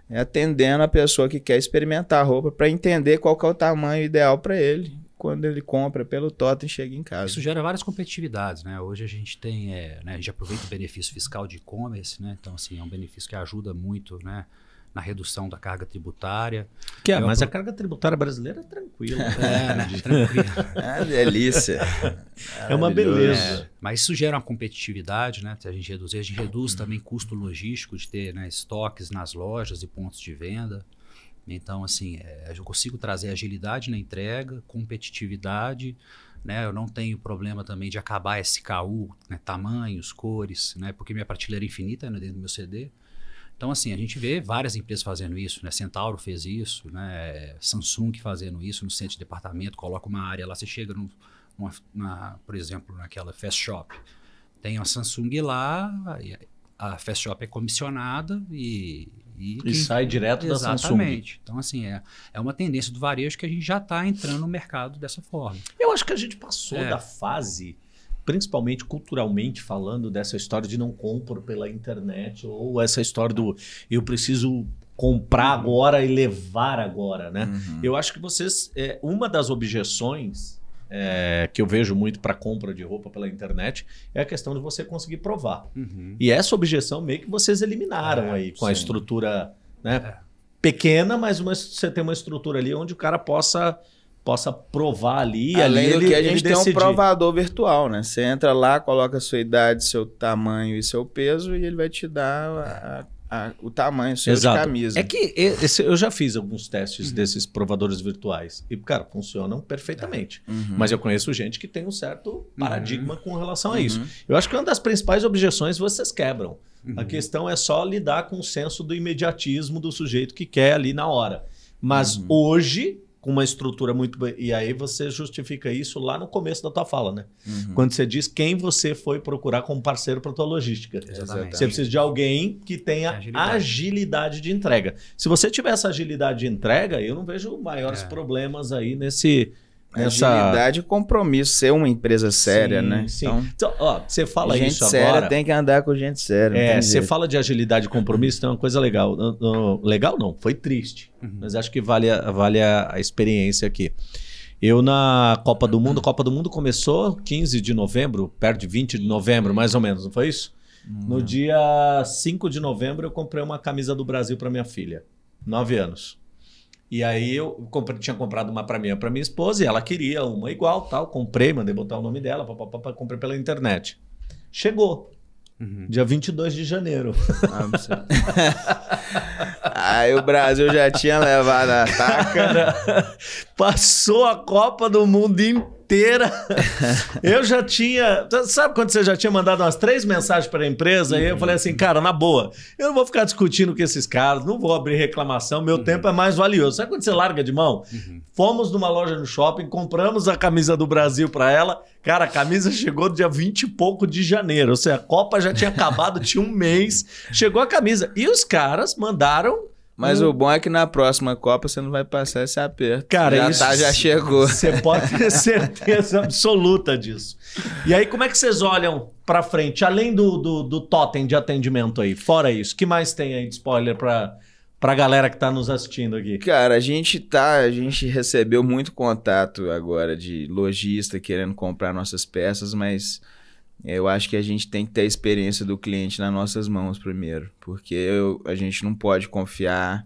é, atendendo a pessoa que quer experimentar a roupa para entender qual que é o tamanho ideal para ele quando ele compra pelo Totem chega em casa. Isso gera várias competitividades, né? Hoje a gente tem, é, né, a gente aproveita o benefício fiscal de e-commerce, né? Então, assim, é um benefício que ajuda muito, né? Na redução da carga tributária. Que é, mas apro... a carga tributária brasileira é tranquila. É, né? tranquila. É delícia. É, é uma beleza. É, mas isso gera uma competitividade, né? Se a gente reduzir, a gente reduz também custo logístico de ter né, estoques nas lojas e pontos de venda. Então, assim, é, eu consigo trazer agilidade na entrega, competitividade, né? Eu não tenho problema também de acabar SKU, né? tamanhos, cores, né? Porque minha prateleira é infinita né? dentro do meu CD. Então, assim, a gente vê várias empresas fazendo isso, né? Centauro fez isso, né? Samsung fazendo isso no centro de departamento, coloca uma área lá, você chega, no na, por exemplo, naquela Fast Shop. Tem a Samsung lá, a Fast Shop é comissionada e e, e sai direto da Samsung. Exatamente. Então, assim, é, é uma tendência do varejo que a gente já está entrando no mercado dessa forma. Eu acho que a gente passou é. da fase, principalmente culturalmente falando, dessa história de não compro pela internet ou essa história do eu preciso comprar uhum. agora e levar agora, né? Uhum. Eu acho que vocês... É, uma das objeções é, que eu vejo muito para compra de roupa pela internet é a questão de você conseguir provar. Uhum. E essa objeção meio que vocês eliminaram é, aí com sim. a estrutura né, é. pequena, mas uma, você tem uma estrutura ali onde o cara possa possa provar ali. Além ali do ele, que a gente tem decidir. um provador virtual, né? Você entra lá, coloca a sua idade, seu tamanho e seu peso e ele vai te dar a a, o tamanho seu Exato. de camisa. É que esse, eu já fiz alguns testes uhum. desses provadores virtuais e, cara, funcionam perfeitamente. É. Uhum. Mas eu conheço gente que tem um certo uhum. paradigma uhum. com relação a isso. Uhum. Eu acho que uma das principais objeções vocês quebram. A uhum. questão é só lidar com o senso do imediatismo do sujeito que quer ali na hora. Mas hoje com uma estrutura muito boa. E aí você justifica isso lá no começo da tua fala, né? Uhum. Quando você diz quem você foi procurar como parceiro para tua logística. Exatamente. Você precisa de alguém que tenha agilidade. agilidade. de entrega. Se você tiver essa agilidade de entrega, eu não vejo maiores é. problemas aí nesse é agilidade e compromisso, ser uma empresa séria, sim, né? Sim. Então, então, ó, você fala gente isso séria tem que andar com gente séria. É, você fala de agilidade e compromisso, tem então é uma coisa legal. Legal não, foi triste. Uhum. Mas acho que vale, a, vale a, experiência aqui. Eu na Copa do Mundo, a Copa do Mundo começou 15 de novembro, perto de 20 de novembro, mais ou menos, não foi isso? Hum, no é. dia 5 de novembro eu comprei uma camisa do Brasil para minha filha, 9 anos. E aí eu tinha comprado uma para mim, para minha esposa, e ela queria uma igual, tal. Comprei, mandei botar o nome dela, comprei pela internet. Chegou. Uhum. Dia 22 de janeiro. Ah, Aí o Brasil já tinha levado a taca. Cara, né? passou a Copa do Mundo inteira inteira. eu já tinha. Sabe quando você já tinha mandado umas três mensagens para a empresa? Uhum. E eu falei assim, cara, na boa, eu não vou ficar discutindo com esses caras, não vou abrir reclamação, meu uhum. tempo é mais valioso. Sabe quando você larga de mão? Uhum. Fomos numa loja no shopping, compramos a camisa do Brasil para ela. Cara, a camisa chegou no dia 20 e pouco de janeiro. Ou seja, a Copa já tinha acabado, tinha um mês. Chegou a camisa. E os caras mandaram mas hum. o bom é que na próxima Copa você não vai passar esse aperto. Cara, já isso, tá, já chegou. Você pode ter certeza absoluta disso. E aí, como é que vocês olham para frente, além do, do, do totem de atendimento aí? Fora isso, que mais tem aí de spoiler para para a galera que está nos assistindo aqui? Cara, a gente tá, a gente recebeu muito contato agora de lojista querendo comprar nossas peças, mas eu acho que a gente tem que ter a experiência do cliente nas nossas mãos primeiro, porque eu, a gente não pode confiar,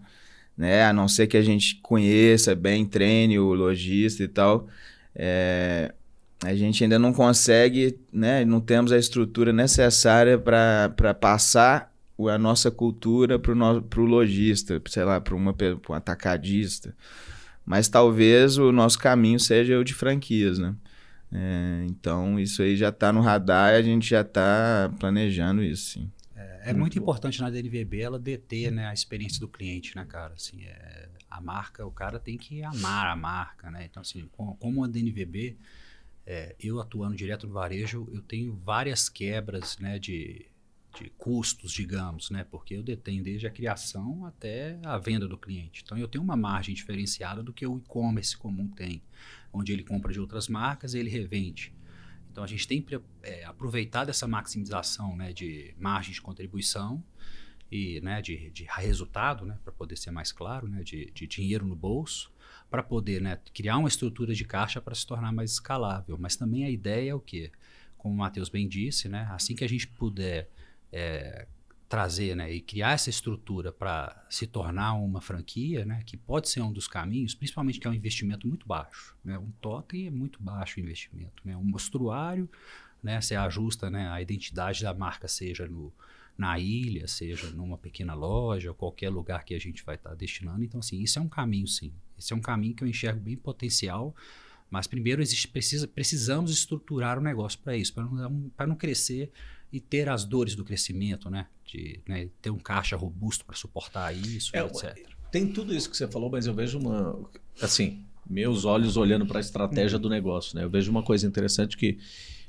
né? A não ser que a gente conheça bem, treine o lojista e tal. É, a gente ainda não consegue, né? Não temos a estrutura necessária para passar a nossa cultura para o no, lojista, sei lá, para um atacadista. Mas talvez o nosso caminho seja o de franquias, né? É, então, isso aí já está no radar e a gente já está planejando isso, sim. É, é muito, muito importante na DNVB ela deter né, a experiência do cliente, né, cara? Assim, é, a marca, o cara tem que amar a marca, né? Então, assim, como, como a DNVB, é, eu atuando direto no varejo, eu tenho várias quebras né, de, de custos, digamos, né? Porque eu detenho desde a criação até a venda do cliente. Então, eu tenho uma margem diferenciada do que o e-commerce comum tem onde ele compra de outras marcas e ele revende. Então a gente tem é, aproveitado essa maximização né, de margem de contribuição e né, de, de resultado, né, para poder ser mais claro, né, de, de dinheiro no bolso, para poder né, criar uma estrutura de caixa para se tornar mais escalável. Mas também a ideia é o quê? Como o Matheus bem disse, né, assim que a gente puder é, trazer né, e criar essa estrutura para se tornar uma franquia, né, que pode ser um dos caminhos, principalmente que é um investimento muito baixo. Né, um totem é muito baixo o investimento. Né, um mostruário, né, você ajusta né, a identidade da marca, seja no, na ilha, seja numa pequena loja, qualquer lugar que a gente vai estar tá destinando. Então, assim, isso é um caminho, sim. Esse é um caminho que eu enxergo bem potencial, mas primeiro existe, precisa, precisamos estruturar o negócio para isso, para não, não crescer e ter as dores do crescimento, né? De né, ter um caixa robusto para suportar isso, é, etc. Tem tudo isso que você falou, mas eu vejo uma. Assim, meus olhos olhando para a estratégia do negócio, né? Eu vejo uma coisa interessante que,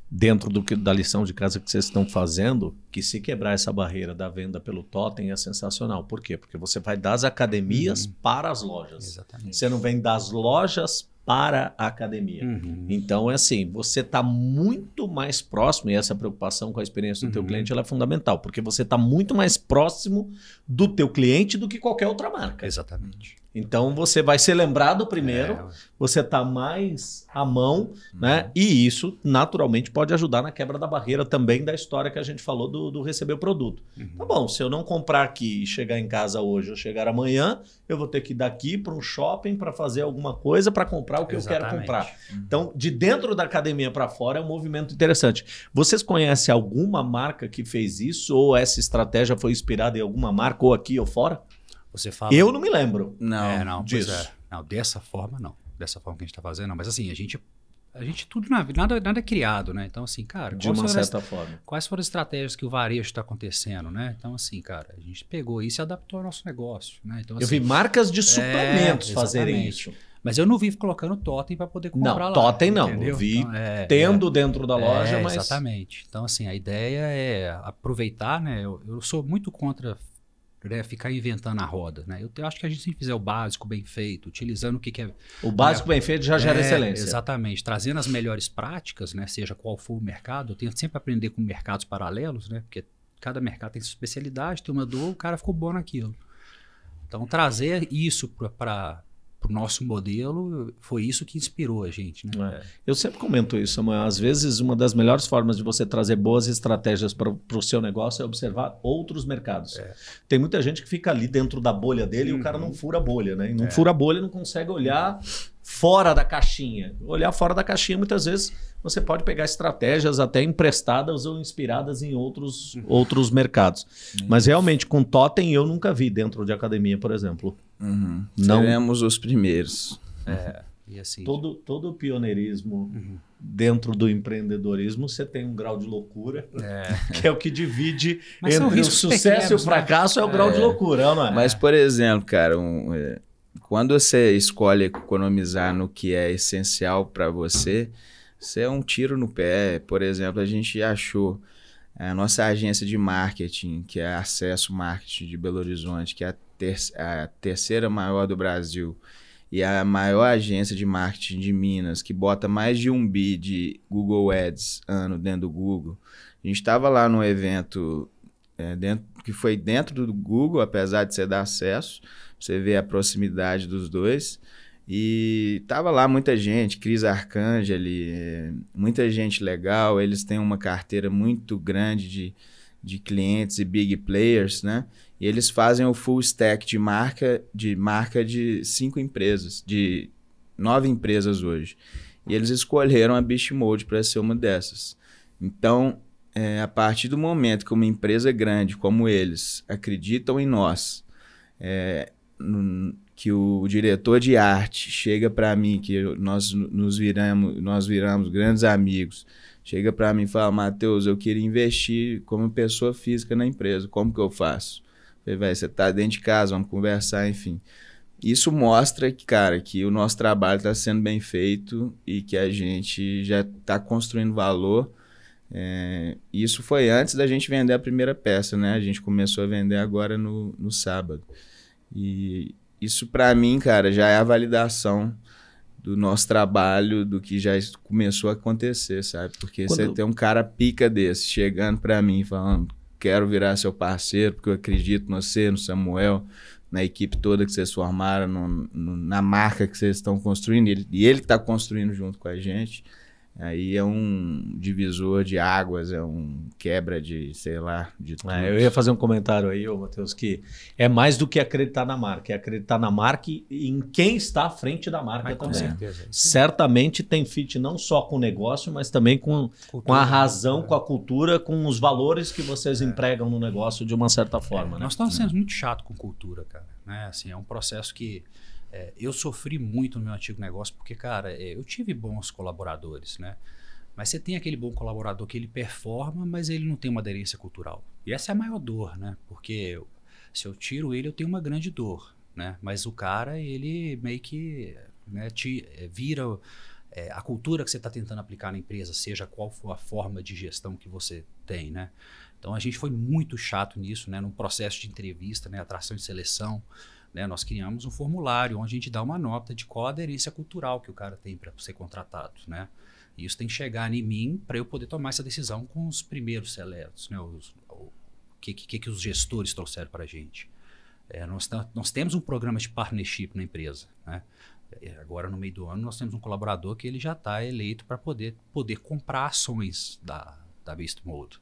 dentro do que, da lição de casa que vocês estão fazendo, que se quebrar essa barreira da venda pelo totem é sensacional. Por quê? Porque você vai das academias uhum. para as lojas. Exatamente. Você não vem das lojas para a academia. Uhum. Então, é assim, você está muito mais próximo, e essa preocupação com a experiência do uhum. teu cliente é fundamental, porque você está muito mais próximo do teu cliente do que qualquer outra marca. Exatamente. Então você vai ser lembrado primeiro, é. você está mais à mão, uhum. né? E isso naturalmente pode ajudar na quebra da barreira também da história que a gente falou do, do receber o produto. Uhum. Tá bom, se eu não comprar aqui e chegar em casa hoje ou chegar amanhã, eu vou ter que ir daqui para um shopping para fazer alguma coisa para comprar o que Exatamente. eu quero comprar. Uhum. Então, de dentro da academia para fora é um movimento interessante. Vocês conhecem alguma marca que fez isso ou essa estratégia foi inspirada em alguma marca ou aqui ou fora? Você fala. Eu não me lembro. Não, é, não disso. É. Não, dessa forma não. Dessa forma que a gente está fazendo, não. Mas assim, a gente. A gente tudo na vida, nada, nada é criado, né? Então, assim, cara. De uma certa as, forma. Quais foram as estratégias que o varejo está acontecendo, né? Então, assim, cara, a gente pegou isso e adaptou ao nosso negócio, né? Então, assim, Eu vi marcas de é, suplementos é, fazerem isso. Mas eu não vivo colocando totem para poder comprar não, lá. Totem não, eu vi então, é, é. tendo é, dentro da é, loja, é, mas... Exatamente. Então, assim, a ideia é aproveitar, né? Eu, eu, sou muito contra né, ficar inventando a roda. Né? Eu acho que a gente, sempre fizer o básico bem feito, utilizando o que, que é. O básico né, bem feito já gera é, excelência. Exatamente. Trazendo as melhores práticas, né, seja qual for o mercado, eu tento sempre aprender com mercados paralelos, né, porque cada mercado tem sua especialidade, tem uma dor, o cara ficou bom naquilo. Então, trazer isso para nosso modelo, foi isso que inspirou a gente. Né? É. Eu sempre comento isso, Samuel. Às vezes, uma das melhores formas de você trazer boas estratégias para o seu negócio é observar outros mercados. É. Tem muita gente que fica ali dentro da bolha dele uhum. e o cara não uhum. fura a bolha, né? E não é. fura a bolha, não consegue olhar fora da caixinha. Olhar fora da caixinha, muitas vezes, você pode pegar estratégias até emprestadas ou inspiradas em outros, uhum. outros mercados. Mas realmente, com totem eu nunca vi dentro de academia, por exemplo. Uhum. Não... Seremos os primeiros. É. E assim, todo, tipo, todo pioneirismo uhum. dentro do empreendedorismo, você tem um grau de loucura, é. que é o que divide entre o sucesso pequenos, e o né? fracasso, né? é o grau é. de loucura, não é? Mas, por exemplo, cara, um, é, quando você escolhe economizar no que é essencial para você, você é um tiro no pé. Por exemplo, a gente achou a nossa agência de marketing, que é Acesso Marketing de Belo Horizonte, que é ter a terceira maior do Brasil e a maior agência de marketing de Minas, que bota mais de um bi de Google Ads ano dentro do Google. A gente estava lá no evento é, dentro, que foi dentro do Google, apesar de ser dar acesso, você vê a proximidade dos dois. E tava lá muita gente, Cris Arcangeli, é, muita gente legal. Eles têm uma carteira muito grande de, de clientes e big players, né? E eles fazem o full stack de marca de marca de cinco empresas, de nove empresas hoje. E eles escolheram a Mode para ser uma dessas. Então, é, a partir do momento que uma empresa grande como eles acreditam em nós, é, que o diretor de arte chega para mim, que nós nos viramos, nós viramos grandes amigos, chega para mim e fala, Matheus, eu queria investir como pessoa física na empresa, como que eu faço? Falei, velho, você tá dentro de casa, vamos conversar, enfim. Isso mostra que, cara, que o nosso trabalho está sendo bem feito e que a gente já está construindo valor. É, isso foi antes da gente vender a primeira peça, né? A gente começou a vender agora no, no sábado. E isso para mim, cara, já é a validação do nosso trabalho, do que já começou a acontecer, sabe? Porque Quando... você tem um cara pica desse chegando para mim falando, quero virar seu parceiro, porque eu acredito no você, no Samuel, na equipe toda que vocês formaram, no, no, na marca que vocês estão construindo, e ele está construindo junto com a gente. Aí é um divisor de águas, é um quebra de, sei lá, de é, tudo. É, eu ia fazer um comentário aí, ô Matheus, que é mais do que acreditar na marca, é acreditar na marca e em quem está à frente da marca Ai, também. Com certeza. Certamente tem fit não só com o negócio, mas também com, com a né? razão, é. com a cultura, com os valores que vocês é. empregam no negócio de uma certa forma. É. Né? Nós estamos sendo hum. muito chato com cultura, cara. Né? Assim, é um processo que é, eu sofri muito no meu antigo negócio porque, cara, é, eu tive bons colaboradores, né? Mas você tem aquele bom colaborador que ele performa, mas ele não tem uma aderência cultural. E essa é a maior dor, né? Porque se eu tiro ele, eu tenho uma grande dor, né? Mas o cara, ele meio que né, te é, vira é, a cultura que você está tentando aplicar na empresa, seja qual for a forma de gestão que você tem, né? Então a gente foi muito chato nisso, né? No processo de entrevista, né? Atração e seleção. Né? Nós criamos um formulário onde a gente dá uma nota de qual a aderência cultural que o cara tem para ser contratado. Né? E isso tem que chegar em mim para eu poder tomar essa decisão com os primeiros seletos, né? Os, o que, que, que os gestores trouxeram para a gente. É, nós, tá, nós temos um programa de partnership na empresa. Né? É, agora no meio do ano nós temos um colaborador que ele já está eleito para poder poder comprar ações da da Best Mode,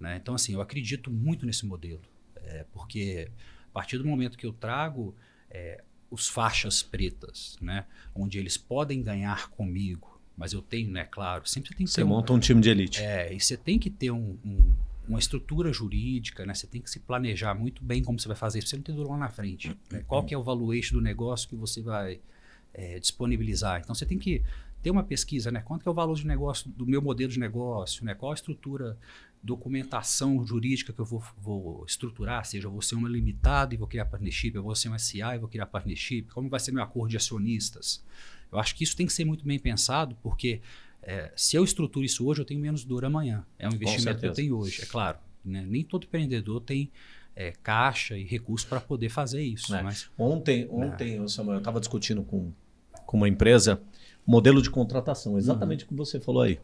né? Então assim eu acredito muito nesse modelo, é, porque a partir do momento que eu trago é, os faixas pretas, né, onde eles podem ganhar comigo, mas eu tenho, né, claro, sempre tem que Você monta um, um, time de elite. É, e você tem que ter um, um, uma estrutura jurídica, né, você tem que se planejar muito bem como você vai fazer isso, você não tem lá na frente. Né, qual que é o valuation do negócio que você vai é, disponibilizar. Então você tem que ter uma pesquisa, né? Quanto é o valor de negócio do meu modelo de negócio, né? Qual a estrutura, documentação jurídica que eu vou, vou estruturar, seja eu vou ser uma limitada e vou criar partnership, eu vou ser um SA e vou criar partnership, como vai ser meu acordo de acionistas? Eu acho que isso tem que ser muito bem pensado, porque é, se eu estruturo isso hoje, eu tenho menos dor amanhã. É um investimento que eu tenho hoje, é claro. Né? Nem todo empreendedor tem é, caixa e recursos para poder fazer isso. É. Mas, ontem, né? ontem, né? eu estava discutindo com, com uma empresa modelo de contratação, exatamente uhum. o que você falou aí.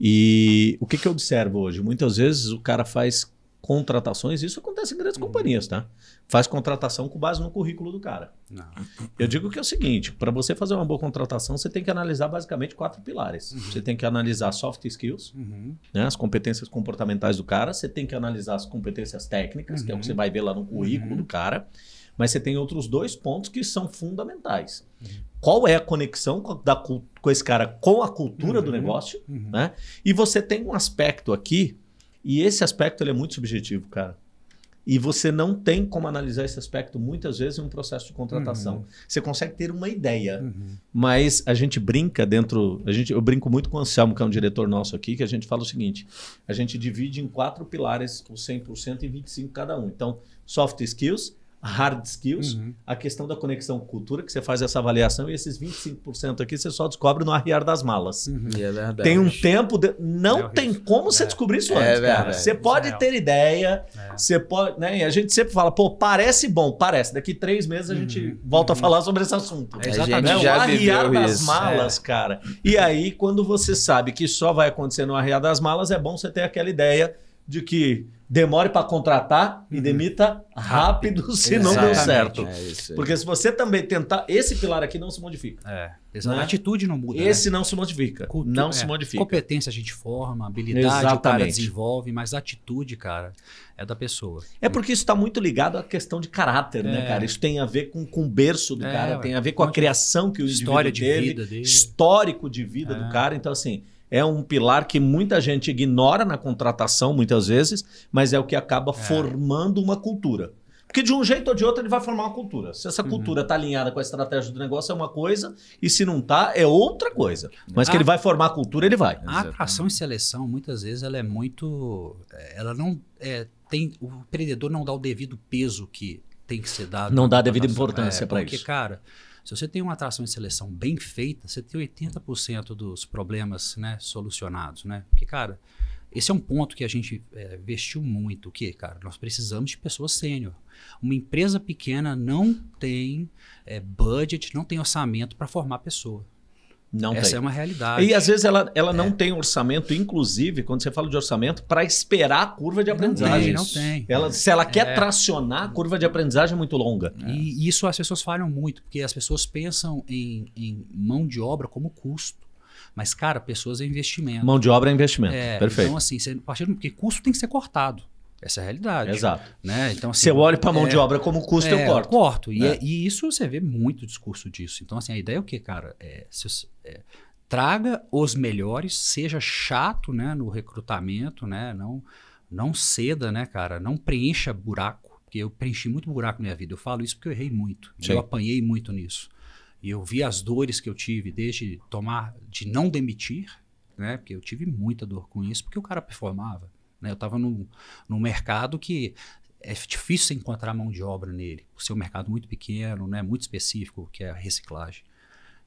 E o que, que eu observo hoje? Muitas vezes o cara faz contratações, isso acontece em grandes uhum. companhias, tá? Faz contratação com base no currículo do cara. Não. Eu digo que é o seguinte: para você fazer uma boa contratação, você tem que analisar basicamente quatro pilares. Uhum. Você tem que analisar soft skills, uhum. né, as competências comportamentais do cara, você tem que analisar as competências técnicas, que é o que uhum. você vai ver lá no currículo uhum. do cara. Mas você tem outros dois pontos que são fundamentais. Uhum. Qual é a conexão com, da, com esse cara com a cultura uhum. do negócio? Uhum. Né? E você tem um aspecto aqui, e esse aspecto ele é muito subjetivo, cara. E você não tem como analisar esse aspecto muitas vezes em um processo de contratação. Uhum. Você consegue ter uma ideia, uhum. mas a gente brinca dentro. A gente, eu brinco muito com o Anselmo, que é um diretor nosso aqui, que a gente fala o seguinte: a gente divide em quatro pilares, o 100% e 25% cada um. Então, soft skills, hard skills, uhum. a questão da conexão cultura, que você faz essa avaliação, e esses 25% aqui você só descobre no arriar das malas. Uhum. É verdade. Tem um tempo. De... Não é tem como é. É, é, é. você descobrir isso antes, cara. Você pode ter ideia, você pode. Né? E a gente sempre fala, pô, parece bom, parece. Daqui três meses a uhum. gente uhum. volta a uhum. falar sobre esse assunto. Exatamente. A o arriar das isso. malas, cara. E aí, quando você sabe que só vai acontecer no arriar das malas, é bom você ter aquela ideia de que demore para contratar e uhum. demita rápido, se não deu certo. É Porque se você também tentar, esse pilar aqui não se modifica. É, né? A atitude não muda. Esse né? não se modifica. Cultura, não é. se modifica. Competência a gente forma, habilidade Exatamente. o cara desenvolve, mas a atitude, cara, é da pessoa. É porque isso está muito ligado à questão de caráter, né, é. né, cara? Isso tem a ver com, com o berço do é, cara, tem a ver com a criação que o História de vida dele. histórico de vida do é. cara. Então, assim, é um pilar que muita gente ignora na contratação, muitas vezes, mas é o que acaba é. formando uma cultura. Porque de um jeito ou de outro ele vai formar uma cultura. Se essa uhum. cultura está uhum. alinhada com a estratégia do negócio, é uma coisa, e se não está, é outra coisa. Mas a, que ah. ele vai formar a cultura, ele vai. A atração e seleção, muitas vezes, ela é muito. É, ela não. É, tem, o empreendedor não dá o devido peso que tem que ser dado. Não dá a devida importância é, para isso. Porque, cara, se você tem uma atração de seleção bem feita, você tem 80% dos problemas né, solucionados, né? Porque, cara, esse é um ponto que a gente é, investiu muito, que, cara, nós precisamos de pessoas sênior. Uma empresa pequena não tem é, budget, não tem orçamento para formar pessoa. Não Essa tem. é uma realidade. E às vezes ela, ela é. não tem orçamento, inclusive, quando você fala de orçamento, para esperar a curva de aprendizagem. Não tem, não tem. Ela, se ela quer é. tracionar, a curva de aprendizagem é muito longa. É. E isso as pessoas falham muito, porque as pessoas pensam em, em mão de obra como custo. Mas, cara, pessoas é investimento. Mão de obra é investimento. É, Perfeito. Então, assim, você, a partir do, porque custo tem que ser cortado. Essa é a realidade. Exato. Né? Então, assim, Se eu olho para a mão é, de obra como custo, é, eu corto. Eu corto. E, é. é. e, isso você vê muito discurso disso. Então, assim, a ideia é o que, cara? É, se, é, traga os melhores, seja chato né, no recrutamento, né? Não, não ceda, né, cara? Não preencha buraco. Porque eu preenchi muito buraco na minha vida. Eu falo isso porque eu errei muito. Sim. Eu apanhei muito nisso. E eu vi as dores que eu tive desde tomar, de não demitir, né? Porque eu tive muita dor com isso, porque o cara performava. Né? Eu estava num, num mercado que é difícil encontrar mão de obra nele, por ser um mercado é muito pequeno, né? muito específico, que é a reciclagem.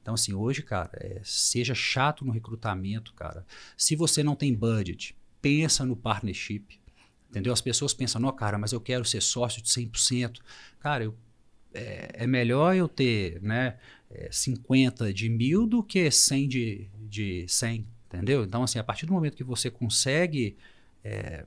Então, assim, hoje, cara, é, seja chato no recrutamento, cara. Se você não tem budget, pensa no partnership. Entendeu? As pessoas pensam, não, cara, mas eu quero ser sócio de 100%. Cara, eu, é, é, melhor eu ter né, 50 é, de mil do que 100 de, de 100, entendeu? Então, assim, a partir do momento que você consegue é,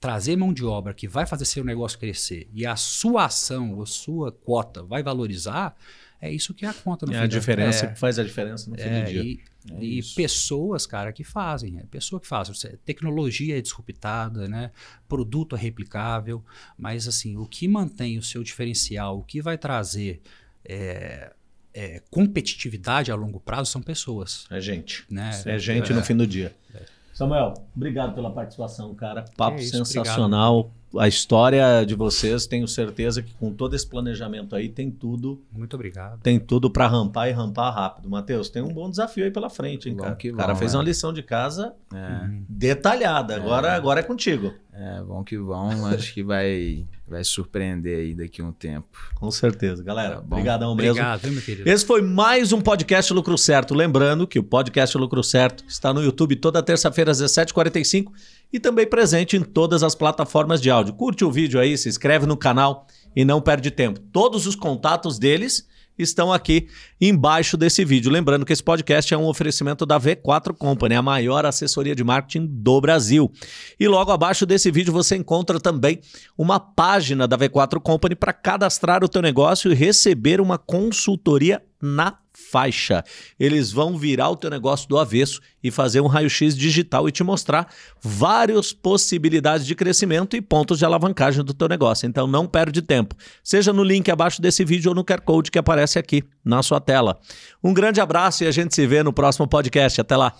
trazer mão de obra que vai fazer seu negócio crescer e a sua ação, a sua cota vai valorizar, é isso que é a conta no é a diferença é, faz a diferença no fim é, do dia. E, é e pessoas, cara, que fazem. É pessoa que faz. Tecnologia é disruptada, né? Produto é replicável. Mas, assim, o que mantém o seu diferencial, o que vai trazer é, é competitividade a longo prazo são pessoas. É gente. Né? É gente no é. fim do dia. É. Samuel, obrigado pela participação, cara. É Papo é isso, sensacional. Obrigado. A história de vocês, tenho certeza que com todo esse planejamento aí tem tudo. Muito obrigado. Tem tudo para rampar e rampar rápido. Matheus, tem um bom desafio aí pela frente, hein, cara? o cara fez é. uma lição de casa é. detalhada. Agora, é. agora é contigo. É, bom que bom. Acho que vai vai surpreender aí daqui a um tempo. Com certeza, galera. Tá Obrigadão mesmo. Obrigado, meu querido. Esse foi mais um podcast Lucro Certo. Lembrando que o podcast Lucro Certo está no YouTube toda terça-feira às 17h45 e também presente em todas as plataformas de áudio. Curte o vídeo aí, se inscreve no canal e não perde tempo. Todos os contatos deles estão aqui embaixo desse vídeo. Lembrando que esse podcast é um oferecimento da V4 Company, a maior assessoria de marketing do Brasil. E logo abaixo desse vídeo você encontra também uma página da V4 Company para cadastrar o teu negócio e receber uma consultoria na faixa. Eles vão virar o teu negócio do avesso e fazer um raio-x digital e te mostrar várias possibilidades de crescimento e pontos de alavancagem do teu negócio. Então não perde tempo. Seja no link abaixo desse vídeo ou no QR Code que aparece aqui na sua tela. Um grande abraço e a gente se vê no próximo podcast. Até lá.